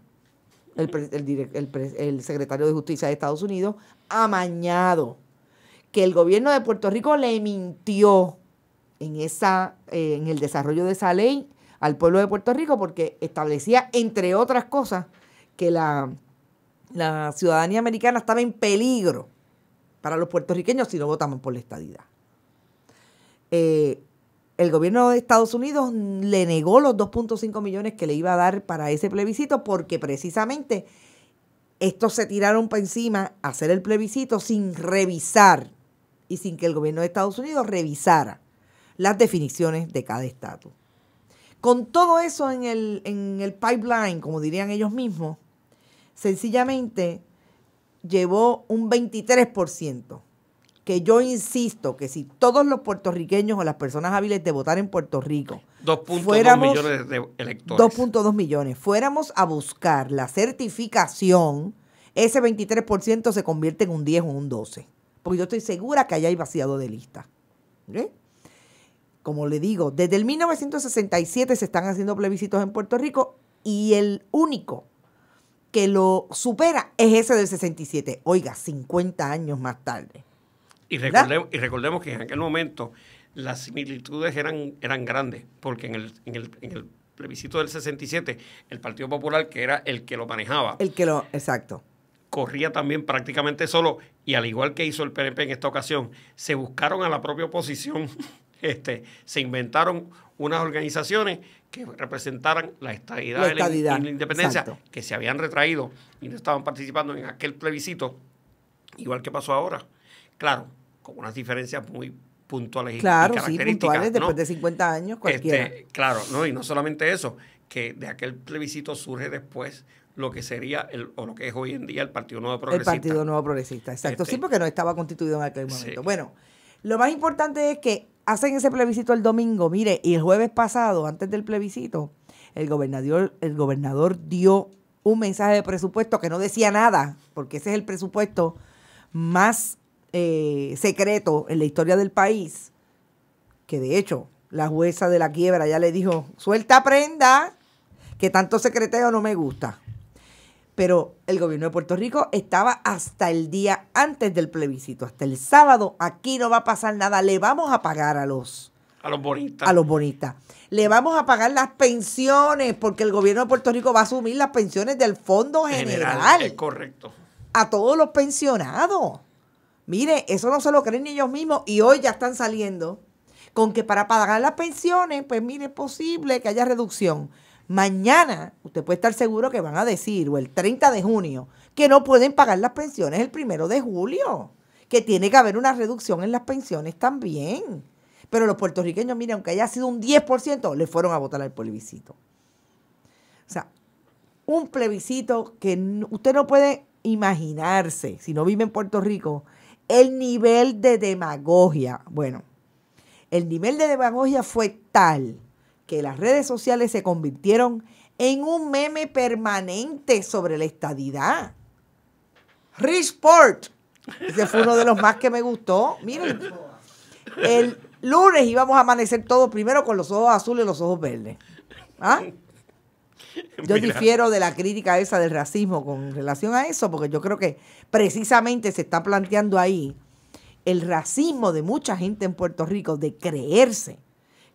el, secretario de Justicia de Estados Unidos, amañado, que el gobierno de Puerto Rico le mintió en, esa, eh, en el desarrollo de esa ley al pueblo de Puerto Rico porque establecía, entre otras cosas, que la, la ciudadanía americana estaba en peligro para los puertorriqueños si no votamos por la estadidad. Eh, el gobierno de Estados Unidos le negó los 2.5 millones que le iba a dar para ese plebiscito porque precisamente estos se tiraron para encima a hacer el plebiscito sin revisar y sin que el gobierno de Estados Unidos revisara las definiciones de cada estatus. Con todo eso en el, en el pipeline, como dirían ellos mismos, sencillamente llevó un 23%, que yo insisto que si todos los puertorriqueños o las personas hábiles de votar en Puerto Rico, 2.2 millones de electores, 2.2 millones, fuéramos a buscar la certificación, ese 23% se convierte en un 10 o un 12, porque yo estoy segura que allá hay vaciado de lista como le digo, desde el 1967 se están haciendo plebiscitos en Puerto Rico y el único que lo supera es ese del 67. Oiga, 50 años más tarde. Y recordemos, que en aquel momento las similitudes eran, eran grandes, porque en el, en el plebiscito del 67, el Partido Popular, que era el que lo manejaba. El que lo, exacto. Corría también prácticamente solo, y al igual que hizo el PNP en esta ocasión, se buscaron a la propia oposición este, se inventaron unas organizaciones que representaran la estabilidad de y la independencia, que se habían retraído y no estaban participando en aquel plebiscito, igual que pasó ahora. Claro, con unas diferencias muy puntuales y características. después de 50 años cualquiera. Este, claro, no, y no solamente eso, que de aquel plebiscito surge después lo que sería el, o lo que es hoy en día el Partido Nuevo Progresista. El Partido Nuevo Progresista, exacto. sí, este, porque no estaba constituido en aquel momento. Bueno, lo más importante es que hacen ese plebiscito el domingo. Mire, y el jueves pasado, antes del plebiscito, el gobernador, el gobernador dio un mensaje de presupuesto que no decía nada, porque ese es el presupuesto más eh, secreto en la historia del país, que de hecho la jueza de la quiebra ya le dijo, suelta prenda, que tanto secreteo no me gusta pero el gobierno de Puerto Rico estaba hasta el día antes del plebiscito, hasta el sábado, aquí no va a pasar nada, le vamos a pagar a los... A los bonitas. A los bonitas. Le vamos a pagar las pensiones, porque el gobierno de Puerto Rico va a asumir las pensiones del Fondo General. General es correcto. A todos los pensionados. Mire, eso no se lo creen ni ellos mismos y hoy ya están saliendo con que para pagar las pensiones, pues mire, es posible que haya reducción. Mañana usted puede estar seguro que van a decir, o el 30 de junio, que no pueden pagar las pensiones el primero de julio, que tiene que haber una reducción en las pensiones también. Pero los puertorriqueños, miren, aunque haya sido un 10%, le fueron a votar al plebiscito. O sea, un plebiscito que usted no puede imaginarse, si no vive en Puerto Rico, el nivel de demagogia. Bueno, el nivel de demagogia fue tal que las redes sociales se convirtieron en un meme permanente sobre la estadidad. Richport, ese fue uno de los más que me gustó. Miren, el lunes íbamos a amanecer todos primero con los ojos azules y los ojos verdes. ¿Ah? Yo difiero de la crítica esa del racismo con relación a eso, porque yo creo que precisamente se está planteando ahí el racismo de mucha gente en Puerto Rico de creerse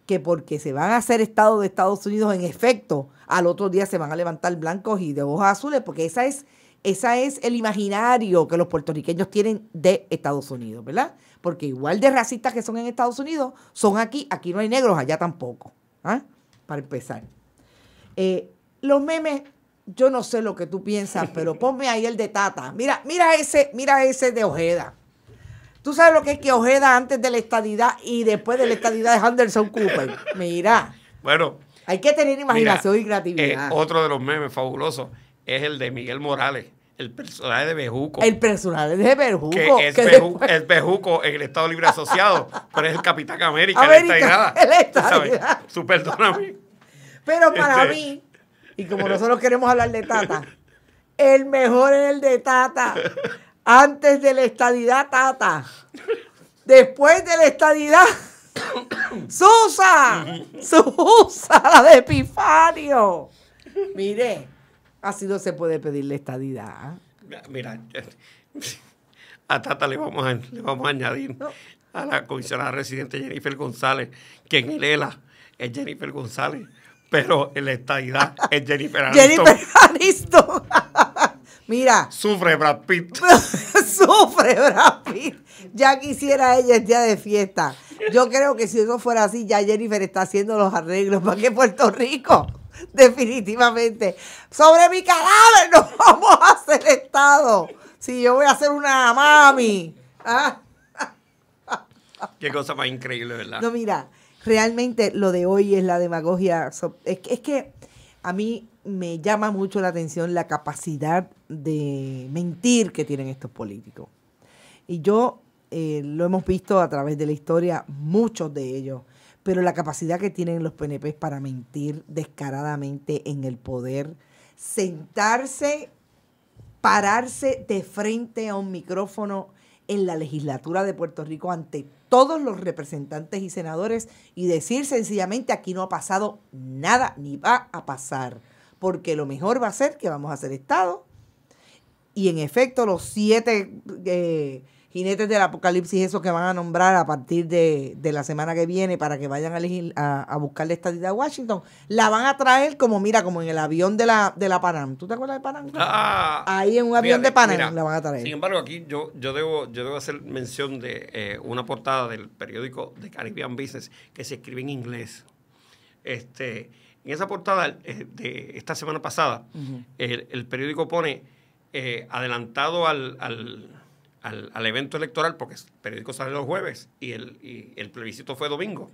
que porque se van a hacer estados de Estados Unidos en efecto, al otro día se van a levantar blancos y de hojas azules, porque esa es, esa es el imaginario que los puertorriqueños tienen de Estados Unidos, ¿verdad? Porque igual de racistas que son en Estados Unidos, son aquí, aquí no hay negros, allá tampoco, ¿ah? para empezar. Eh, los memes, yo no sé lo que tú piensas, pero ponme ahí el de Tata. Mira, mira ese, mira ese de Ojeda. ¿Tú sabes lo que es que Ojeda antes de la estadidad y después de la estadidad de Anderson Cooper? Mira. Bueno. Hay que tener imaginación y eh, creatividad. otro de los memes fabulosos es el de Miguel Morales. El personaje de Bejuco. El personaje de Bejuco. Que es, Bejuco en el Estado Libre Asociado, pero es el Capitán América, América en la estadidad. Su Pero este, para mí, y como nosotros queremos hablar de Tata, el mejor es el de Tata. Antes de la estadidad, Tata. Después de la estadidad, Susa. Susa, la de Epifanio. Mire, así no se puede pedir la estadidad. Mira, a Tata le vamos a, le vamos a añadir a la comisionada residente Jennifer González, que en ELA es Jennifer González, pero en la estadidad es Jennifer Jennifer Aniston. Mira. Sufre Brad Pitt. sufre Brad Pitt. Ya quisiera ella el día de fiesta. Yo creo que si eso fuera así, ya Jennifer está haciendo los arreglos para que Puerto Rico, definitivamente, sobre mi cadáver no vamos a hacer estado. Si yo voy a hacer una mami. Ah. Qué cosa más increíble, ¿verdad? No, mira, realmente lo de hoy es la demagogia. es que a mí me llama mucho la atención la capacidad de mentir que tienen estos políticos. Y yo eh, lo hemos visto a través de la historia, muchos de ellos, pero la capacidad que tienen los PNP para mentir descaradamente en el poder, sentarse, pararse de frente a un micrófono en la legislatura de Puerto Rico ante todos los representantes y senadores y decir sencillamente aquí no ha pasado nada ni va a pasar porque lo mejor va a ser que vamos a ser Estado. Y en efecto, los siete eh, jinetes del apocalipsis, esos que van a nombrar a partir de, la semana que viene para que vayan a, a, a buscar la estadía a Washington, la van a traer como, mira, como en el avión de la, de la ¿Tú te acuerdas de Panam? Ah, Ahí en un avión de Panam la van a traer. Sin embargo, aquí yo, yo, debo, yo debo hacer mención de eh, una portada del periódico de Caribbean Business que se escribe en inglés. Este en esa portada eh, de esta semana pasada, el, periódico pone eh, adelantado al, evento electoral, porque el periódico sale los jueves y el, el plebiscito fue domingo.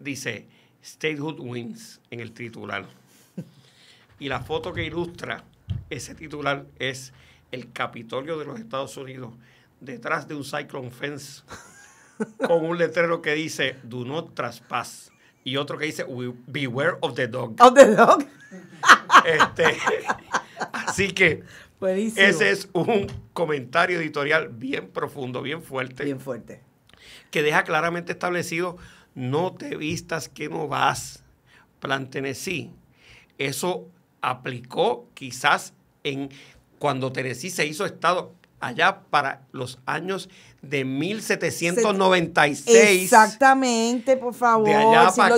Dice, Statehood Wins en el titular. Y la foto que ilustra ese titular es el Capitolio de los Estados Unidos detrás de un cyclone fence con un letrero que dice Do not trespass y otro que dice Beware of the Dog. Of the Dog. Este, así que ese es un comentario editorial bien profundo, bien fuerte. Bien fuerte. Que deja claramente establecido, no te vistas que no vas. Plan Tennessee. Eso aplicó quizás en cuando Tennessee se hizo Estado, allá para los años de 1796. Exactamente, por favor. De allá siglo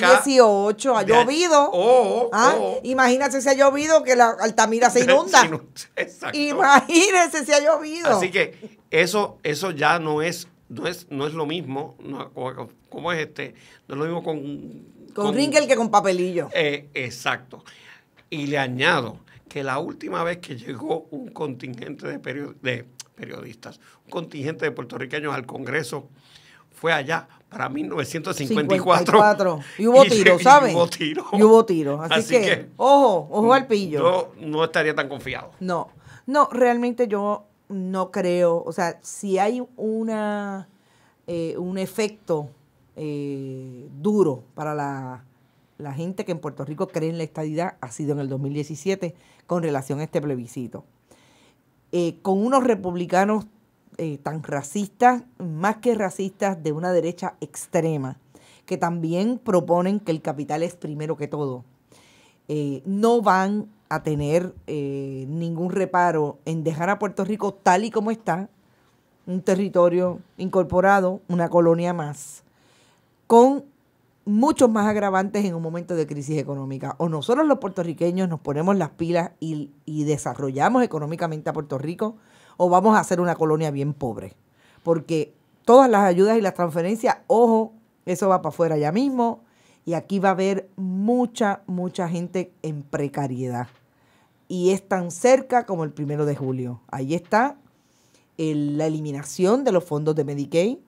Ha llovido. Oh, ¿Ah? Oh. Imagínense si ha llovido que la Altamira se inunda. Exacto. Imagínense si ha llovido. Así que eso, eso ya no es, no es, no es lo mismo. No, ¿Cómo es este? No es lo mismo con. Con, Ringel que con papelillo. Eh, exacto. Y le añado que la última vez que llegó un contingente de, de periodistas, un contingente de puertorriqueños al Congreso fue allá para 1954. Y hubo tiros, ¿sabes? Y hubo tiros. Y hubo tiros. Así, que, ojo, ojo al pillo. Yo no estaría tan confiado. No, no, realmente yo no creo. O sea, si hay una eh, un efecto eh, duro para la, la gente que en Puerto Rico cree en la estadidad, ha sido en el 2017 con relación a este plebiscito. Eh, con unos republicanos eh, tan racistas, más que racistas, de una derecha extrema, que también proponen que el capital es primero que todo. Eh, no van a tener ningún reparo en dejar a Puerto Rico tal y como está, un territorio incorporado, una colonia más, con muchos más agravantes en un momento de crisis económica. O nosotros los puertorriqueños nos ponemos las pilas y, desarrollamos económicamente a Puerto Rico, o vamos a hacer una colonia bien pobre. Porque todas las ayudas y las transferencias, ojo, eso va para afuera ya mismo. Y aquí va a haber mucha, mucha gente en precariedad. Y es tan cerca como el primero de julio. Ahí está la eliminación de los fondos de Medicaid,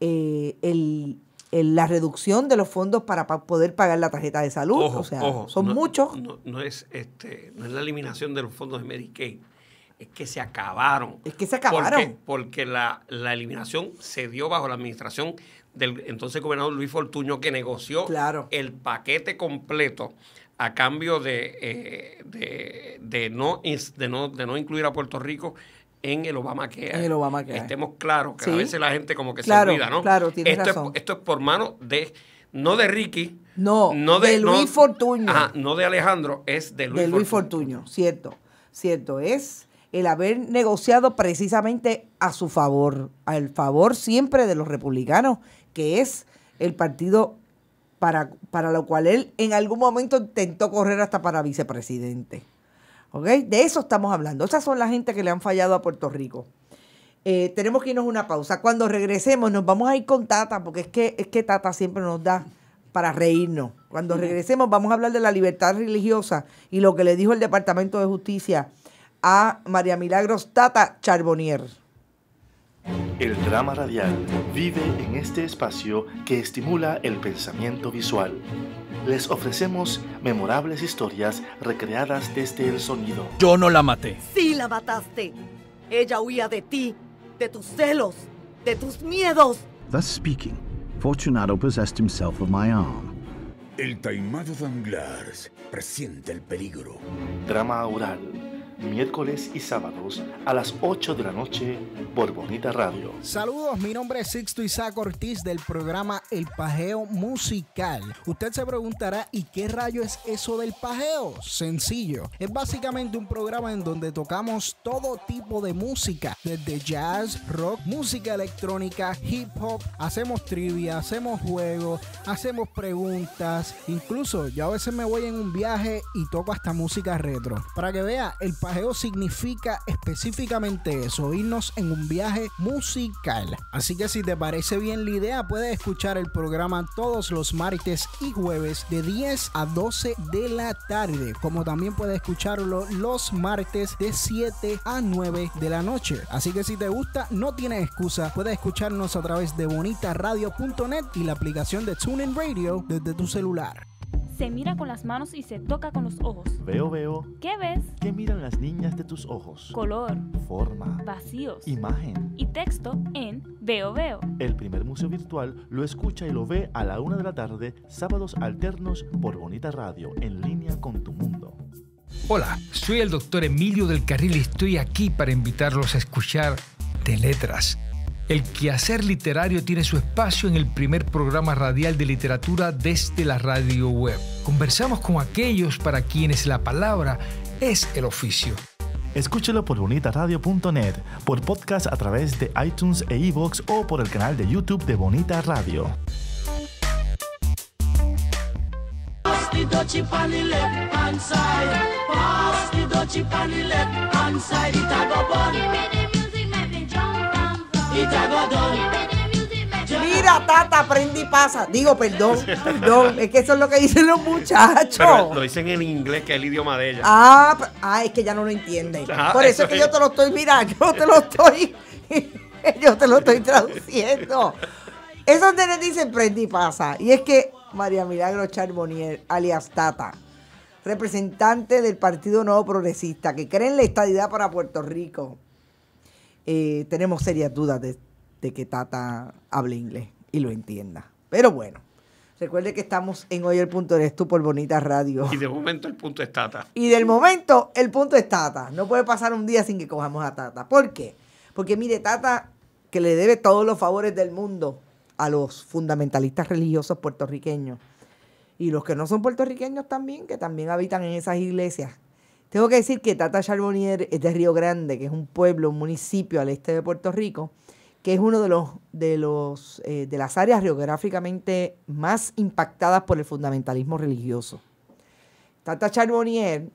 eh, el la reducción de los fondos para poder pagar la tarjeta de salud. o sea, son muchos. No, es, este, no es la eliminación de los fondos de Medicaid, es que se acabaron. Es que se acabaron. Porque, la, eliminación se dio bajo la administración del entonces gobernador Luis Fortuño, que negoció el paquete completo a cambio de, eh, de, no, de, no, de no incluir a Puerto Rico en el Obama El Obamacare. Estemos claros, que a veces la gente como que se olvida, ¿no? Claro, tiene esto razón. esto es por mano de, no de Ricky. No, no de, Luis Fortuño. no de Alejandro, es de Luis Fortuño. Luis cierto, cierto. Es el haber negociado precisamente a su favor, al favor siempre de los republicanos, que es el partido para, para lo cual él en algún momento intentó correr hasta para vicepresidente. De eso estamos hablando. Esas son las gente que le han fallado a Puerto Rico. Eh, tenemos que irnos una pausa. Cuando regresemos nos vamos a ir con Tata, porque es que, es que Tata siempre nos da para reírnos. Cuando regresemos vamos a hablar de la libertad religiosa y lo que le dijo el Departamento de Justicia a María Milagros Tata Charbonnier. El drama radial vive en este espacio que estimula el pensamiento visual les ofrecemos memorables historias recreadas desde el sonido. Yo no la maté. Sí la mataste. Ella huía de ti, de tus celos, de tus miedos. Thus speaking, Fortunato possessed himself of my arm. El taimado Danglars presiente el peligro. Drama oral miércoles y sábados a las 8 de la noche por Bonita Radio. Saludos, mi nombre es Sixto Isaac Ortiz del programa El Pajeo Musical. Usted se preguntará, ¿y qué rayo es eso del pajeo? Sencillo, es básicamente un programa en donde tocamos todo tipo de música, desde jazz, rock, música electrónica, hip hop, hacemos trivia, hacemos juegos, hacemos preguntas, incluso yo a veces me voy en un viaje y toco hasta música retro. Para que vea, el significa específicamente eso, irnos en un viaje musical. Así que si te parece bien la idea, puedes escuchar el programa todos los martes y jueves de 10 a 12 de la tarde, como también puedes escucharlo los martes de 7 a 9 de la noche. Así que si te gusta, no tienes excusa, puedes escucharnos a través de bonitaradio.net y la aplicación de TuneIn Radio desde tu celular. Se mira con las manos y se toca con los ojos. Veo, veo. ¿Qué ves? ¿Qué miran las niñas de tus ojos? Color. Forma. Vacíos. Imagen. Y texto en Veo, veo. El primer museo virtual lo escucha y lo ve a la una de la tarde, sábados alternos por Bonita Radio, en línea con tu mundo. Hola, soy el doctor Emilio del Carril y estoy aquí para invitarlos a escuchar de letras el quehacer literario tiene su espacio en el primer programa radial de literatura desde la radio web. Conversamos con aquellos para quienes la palabra es el oficio. Escúchelo por bonitaradio.net, por podcast a través de iTunes e iBox o por el canal de YouTube de Bonita Radio. Mira, tata, aprende y pasa. Digo, perdón, perdón. Es que eso es lo que dicen los muchachos. lo dicen en inglés, que es el idioma de ella. Ah, ah es que ya no lo entienden. Ah, Por eso, es que yo te lo estoy mira, yo te lo estoy, yo te lo estoy traduciendo. te nenes dicen prende y pasa. Y es que María Milagro Charbonnier, alias Tata, representante del Partido Nuevo Progresista, que cree en la estadidad para Puerto Rico, eh, tenemos serias dudas de, que Tata hable inglés y lo entienda. Pero bueno, Recuerde que estamos en Hoy el Punto de Tú por Bonita Radio. Y de momento el punto es Tata. Y del momento el punto es Tata. No puede pasar un día sin que cojamos a Tata. ¿Por qué? Porque mire, Tata, que le debe todos los favores del mundo a los fundamentalistas religiosos puertorriqueños y los que no son puertorriqueños también, que también habitan en esas iglesias tengo que decir que Tata Charbonnier es de Río Grande, que es un pueblo, un municipio al este de Puerto Rico, que es uno de los de los eh, de las áreas geográficamente más impactadas por el fundamentalismo religioso. Tata Charbonnier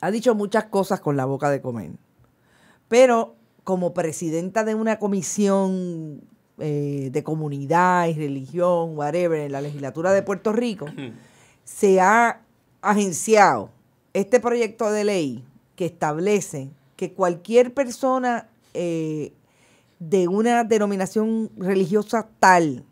ha dicho muchas cosas con la boca de comer, pero como presidenta de una comisión eh, de comunidad y religión, whatever, en la legislatura de Puerto Rico, mm. se ha agenciado este proyecto de ley que establece que cualquier persona eh, de una denominación religiosa tal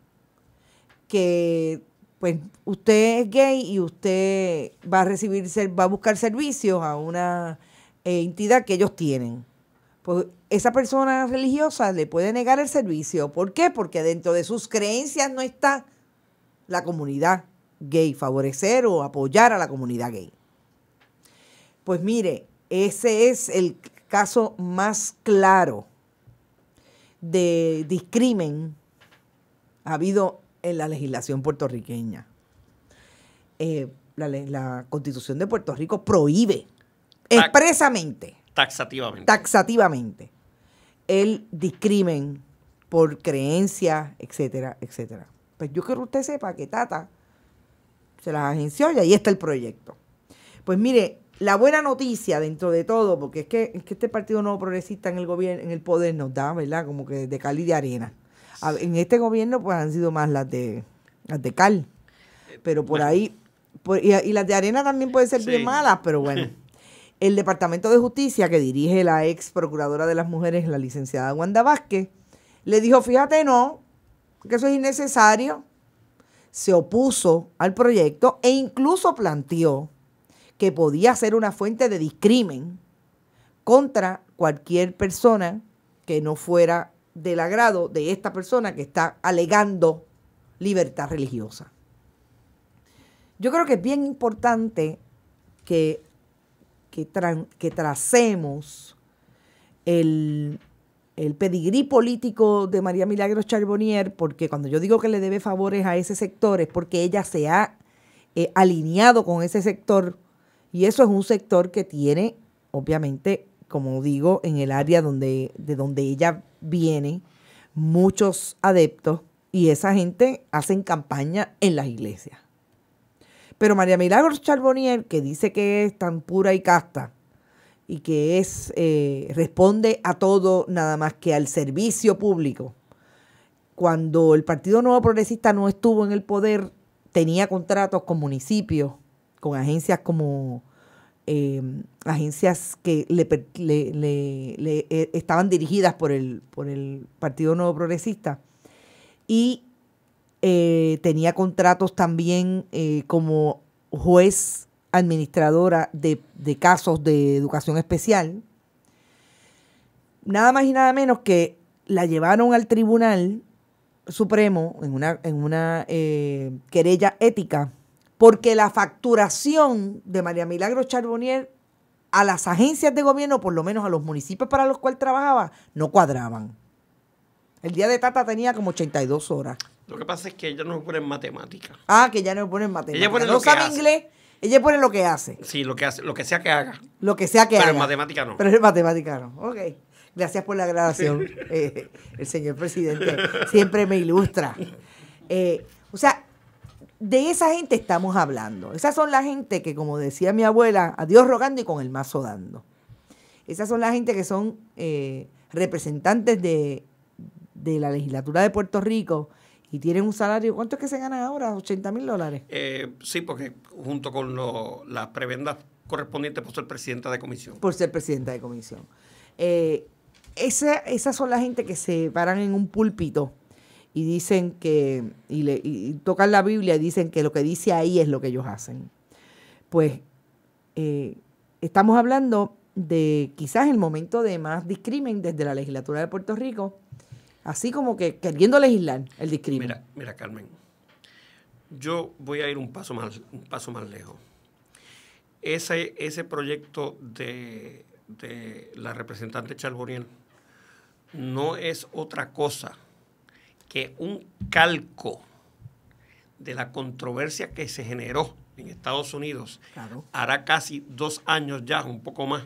que pues usted es gay y usted va a recibir va a buscar servicios a una eh, entidad que ellos tienen. Pues esa persona religiosa le puede negar el servicio. ¿Por qué? Porque dentro de sus creencias no está la comunidad gay, favorecer o apoyar a la comunidad gay. Pues mire, ese es el caso más claro de discrimen ha habido en la legislación puertorriqueña. Eh, la, constitución de Puerto Rico prohíbe expresamente, taxativamente. taxativamente, el discrimen por creencia, etcétera, etcétera. Pues yo quiero que usted sepa que Tata se la agenció y ahí está el proyecto. Pues mire, la buena noticia dentro de todo, porque es que, este partido no progresista en el gobierno, en el poder nos da, ¿verdad? Como que de cal y de arena. en este gobierno, pues han sido más las de, de cal. Pero por ahí, y, las de arena también pueden ser bien malas, pero bueno. El Departamento de Justicia, que dirige la ex procuradora de las mujeres, la licenciada Wanda Vázquez, le dijo, fíjate, no, que eso es innecesario. Se opuso al proyecto e incluso planteó que podía ser una fuente de discrimen contra cualquier persona que no fuera del agrado de esta persona que está alegando libertad religiosa. Yo creo que es bien importante que, que, que tracemos el, pedigrí político de María Milagros Charbonnier, porque cuando yo digo que le debe favores a ese sector es porque ella se ha eh, alineado con ese sector y eso es un sector que tiene, obviamente, como digo, en el área donde, de donde ella viene, muchos adeptos y esa gente hacen campaña en las iglesias. Pero María Milagros Charbonnier, que dice que es tan pura y casta y que es eh, responde a todo nada más que al servicio público, cuando el Partido Nuevo Progresista no estuvo en el poder, tenía contratos con municipios con agencias como em, agencias que le, eh, estaban dirigidas por el, por el Partido Nuevo Progresista. Y eh, tenía contratos también eh, como juez administradora de, casos de educación especial. Nada más y nada menos que la llevaron al Tribunal Supremo en una, en una querella ética porque la facturación de María Milagro Charbonnier a las agencias de gobierno, por lo menos a los municipios para los cuales trabajaba, no cuadraban. El día de Tata tenía como 82 horas. Lo que pasa es que ella no se pone en matemática. Ah, que ya no pone en matemática. Ella no sabe inglés, ella pone lo que hace. Sí, lo que hace, lo que sea que haga. Lo que sea que haga. Pero en matemática no. Pero en matemática no. Ok. Gracias por la agradación. Eh, el señor presidente. Siempre me ilustra. Eh, o sea, de esa gente estamos hablando. Esas son la gente que, como decía mi abuela, a Dios rogando y con el mazo dando. Esas son la gente que son eh, representantes de, la legislatura de Puerto Rico y tienen un salario. ¿Cuánto es que se ganan ahora? ¿80 mil dólares? Eh, sí, porque junto con las prebendas correspondientes por ser presidenta de comisión. Por ser presidenta de comisión. Eh, esas son la gente que se paran en un púlpito y dicen que, y, le, tocan la Biblia y dicen que lo que dice ahí es lo que ellos hacen. Pues eh, estamos hablando de quizás el momento de más discrimen desde la legislatura de Puerto Rico, así como que queriendo legislar el discrimen. Mira, mira Carmen, yo voy a ir un paso más, un paso más lejos. Ese, ese proyecto de, de la representante Charboniel no es otra cosa que un calco de la controversia que se generó en Estados Unidos hará casi dos años ya, un poco más,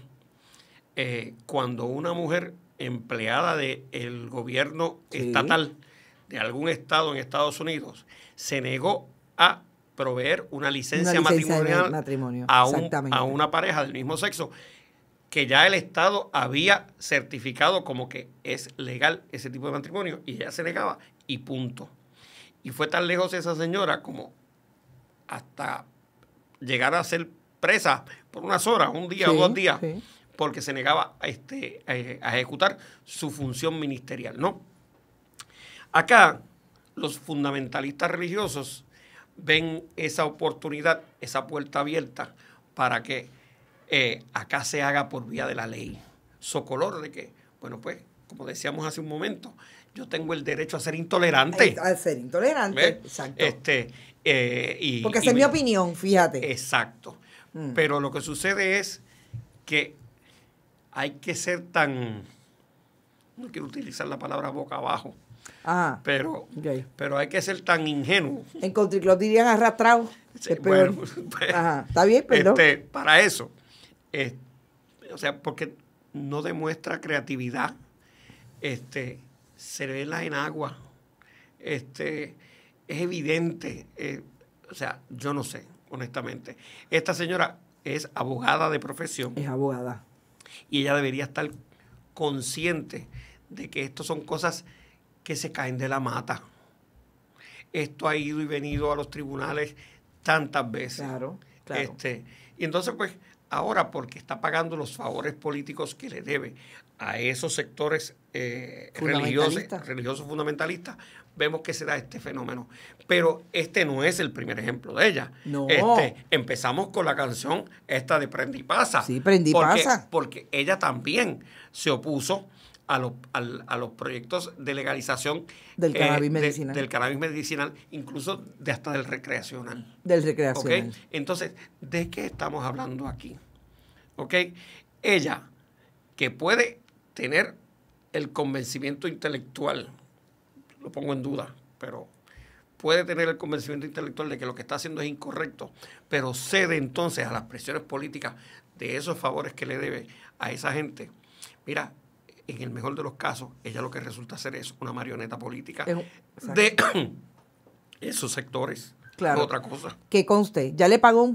eh, cuando una mujer empleada del gobierno estatal de algún estado en Estados Unidos se negó a proveer una licencia, matrimonial a, una pareja del mismo sexo que ya el Estado había certificado como que es legal ese tipo de matrimonio y ya se negaba y punto. Y fue tan lejos esa señora como hasta llegar a ser presa por unas horas, un día o dos días, porque se negaba este, a, este, a, ejecutar su función ministerial, ¿no? Acá los fundamentalistas religiosos ven esa oportunidad, esa puerta abierta para que eh, acá se haga por vía de la ley, socolor de que, bueno, pues, como decíamos hace un momento, yo tengo el derecho a ser intolerante. A, ser intolerante, exacto. Este, eh, y, Porque esa es mi opinión, fíjate. Exacto. Mm. Pero lo que sucede es que hay que ser tan, no quiero utilizar la palabra boca abajo, ah, pero, pero hay que ser tan ingenuo. En lo dirían arrastrado. Pues, está bien, pero... Este, para eso. o sea, porque no demuestra creatividad. Este, cerveza en agua. Este, es evidente. Eh, o sea, yo no sé, honestamente. Esta señora es abogada de profesión. Es abogada. Y ella debería estar consciente de que esto son cosas que se caen de la mata. Esto ha ido y venido a los tribunales tantas veces. Claro, claro. Este, y entonces, pues, ahora porque está pagando los favores políticos que le debe a esos sectores eh, religiosos, fundamentalistas, vemos que se da este fenómeno. Pero este no es el primer ejemplo de ella. No. Este, empezamos con la canción esta de Prendipasa. Pasa. Sí, Prendipasa. porque, Pasa. Porque ella también se opuso a los, proyectos de legalización del eh, cannabis medicinal. del cannabis medicinal, incluso de hasta del recreacional. Del recreacional. Entonces, ¿de qué estamos hablando aquí? ¿Ok? Ella, que puede tener el convencimiento intelectual, lo pongo en duda, pero puede tener el convencimiento intelectual de que lo que está haciendo es incorrecto, pero cede entonces a las presiones políticas de esos favores que le debe a esa gente. Mira, en el mejor de los casos, ella lo que resulta ser es una marioneta política de esos sectores. Claro. Otra cosa. Que conste, ya le pagó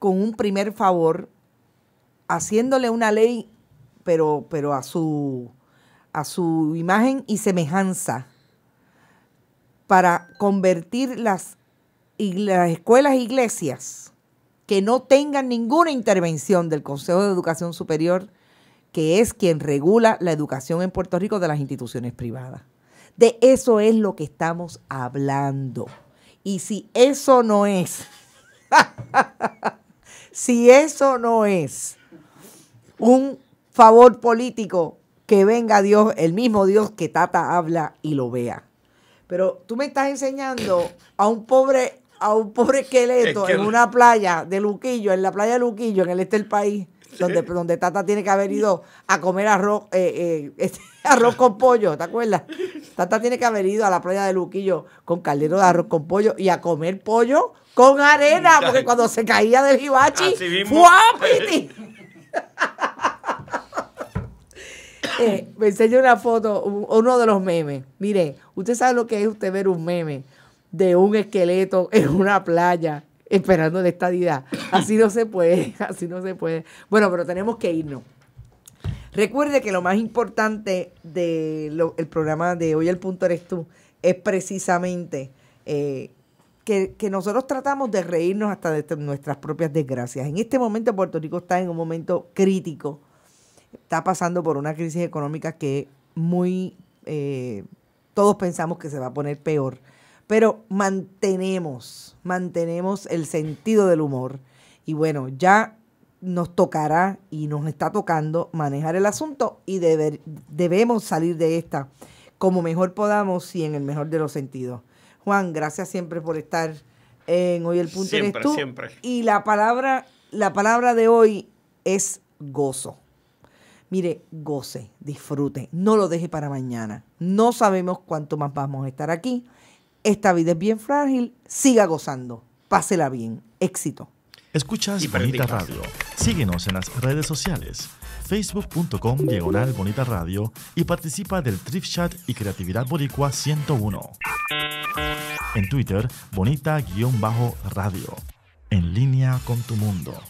con un primer favor, haciéndole una ley pero, pero a, su, a su imagen y semejanza para convertir las, las escuelas e iglesias que no tengan ninguna intervención del Consejo de Educación Superior, que es quien regula la educación en Puerto Rico de las instituciones privadas. De eso es lo que estamos hablando. Y si eso no es, si eso no es un favor político, que venga Dios, el mismo Dios que Tata habla y lo vea. Pero tú me estás enseñando a un pobre, a un pobre esqueleto en una playa de Luquillo, en la playa de Luquillo, en el este del país, donde, donde Tata tiene que haber ido a comer arroz, eh, eh, este, arroz con pollo, ¿te acuerdas? Tata tiene que haber ido a la playa de Luquillo con caldero de arroz con pollo y a comer pollo con arena, porque cuando se caía del hibachi, ¡fuapiti! eh, me enseña una foto, uno de los memes. Mire, usted sabe lo que es usted ver un meme de un esqueleto en una playa esperando la estadidad. Así no se puede, así no se puede. Bueno, pero tenemos que irnos. Recuerde que lo más importante del programa de Hoy el Punto Eres Tú es precisamente eh, que, nosotros tratamos de reírnos hasta de nuestras propias desgracias. En este momento Puerto Rico está en un momento crítico está pasando por una crisis económica que muy eh, todos pensamos que se va a poner peor. Pero mantenemos, mantenemos el sentido del humor. Y bueno, ya nos tocará y nos está tocando manejar el asunto y debemos salir de esta como mejor podamos y en el mejor de los sentidos. Juan, gracias siempre por estar en Hoy el Punto siempre, Siempre. Y la palabra, la palabra de hoy es gozo. Mire, goce, disfrute, no lo deje para mañana. No sabemos cuánto más vamos a estar aquí. Esta vida es bien frágil, siga gozando, pásela bien. Éxito. Escuchas Bonita Radio. Síguenos en las redes sociales, facebook.com diagonal Bonita Radio y participa del Trip Chat y Creatividad Boricua 101. En Twitter, bonita-radio. En línea con tu mundo.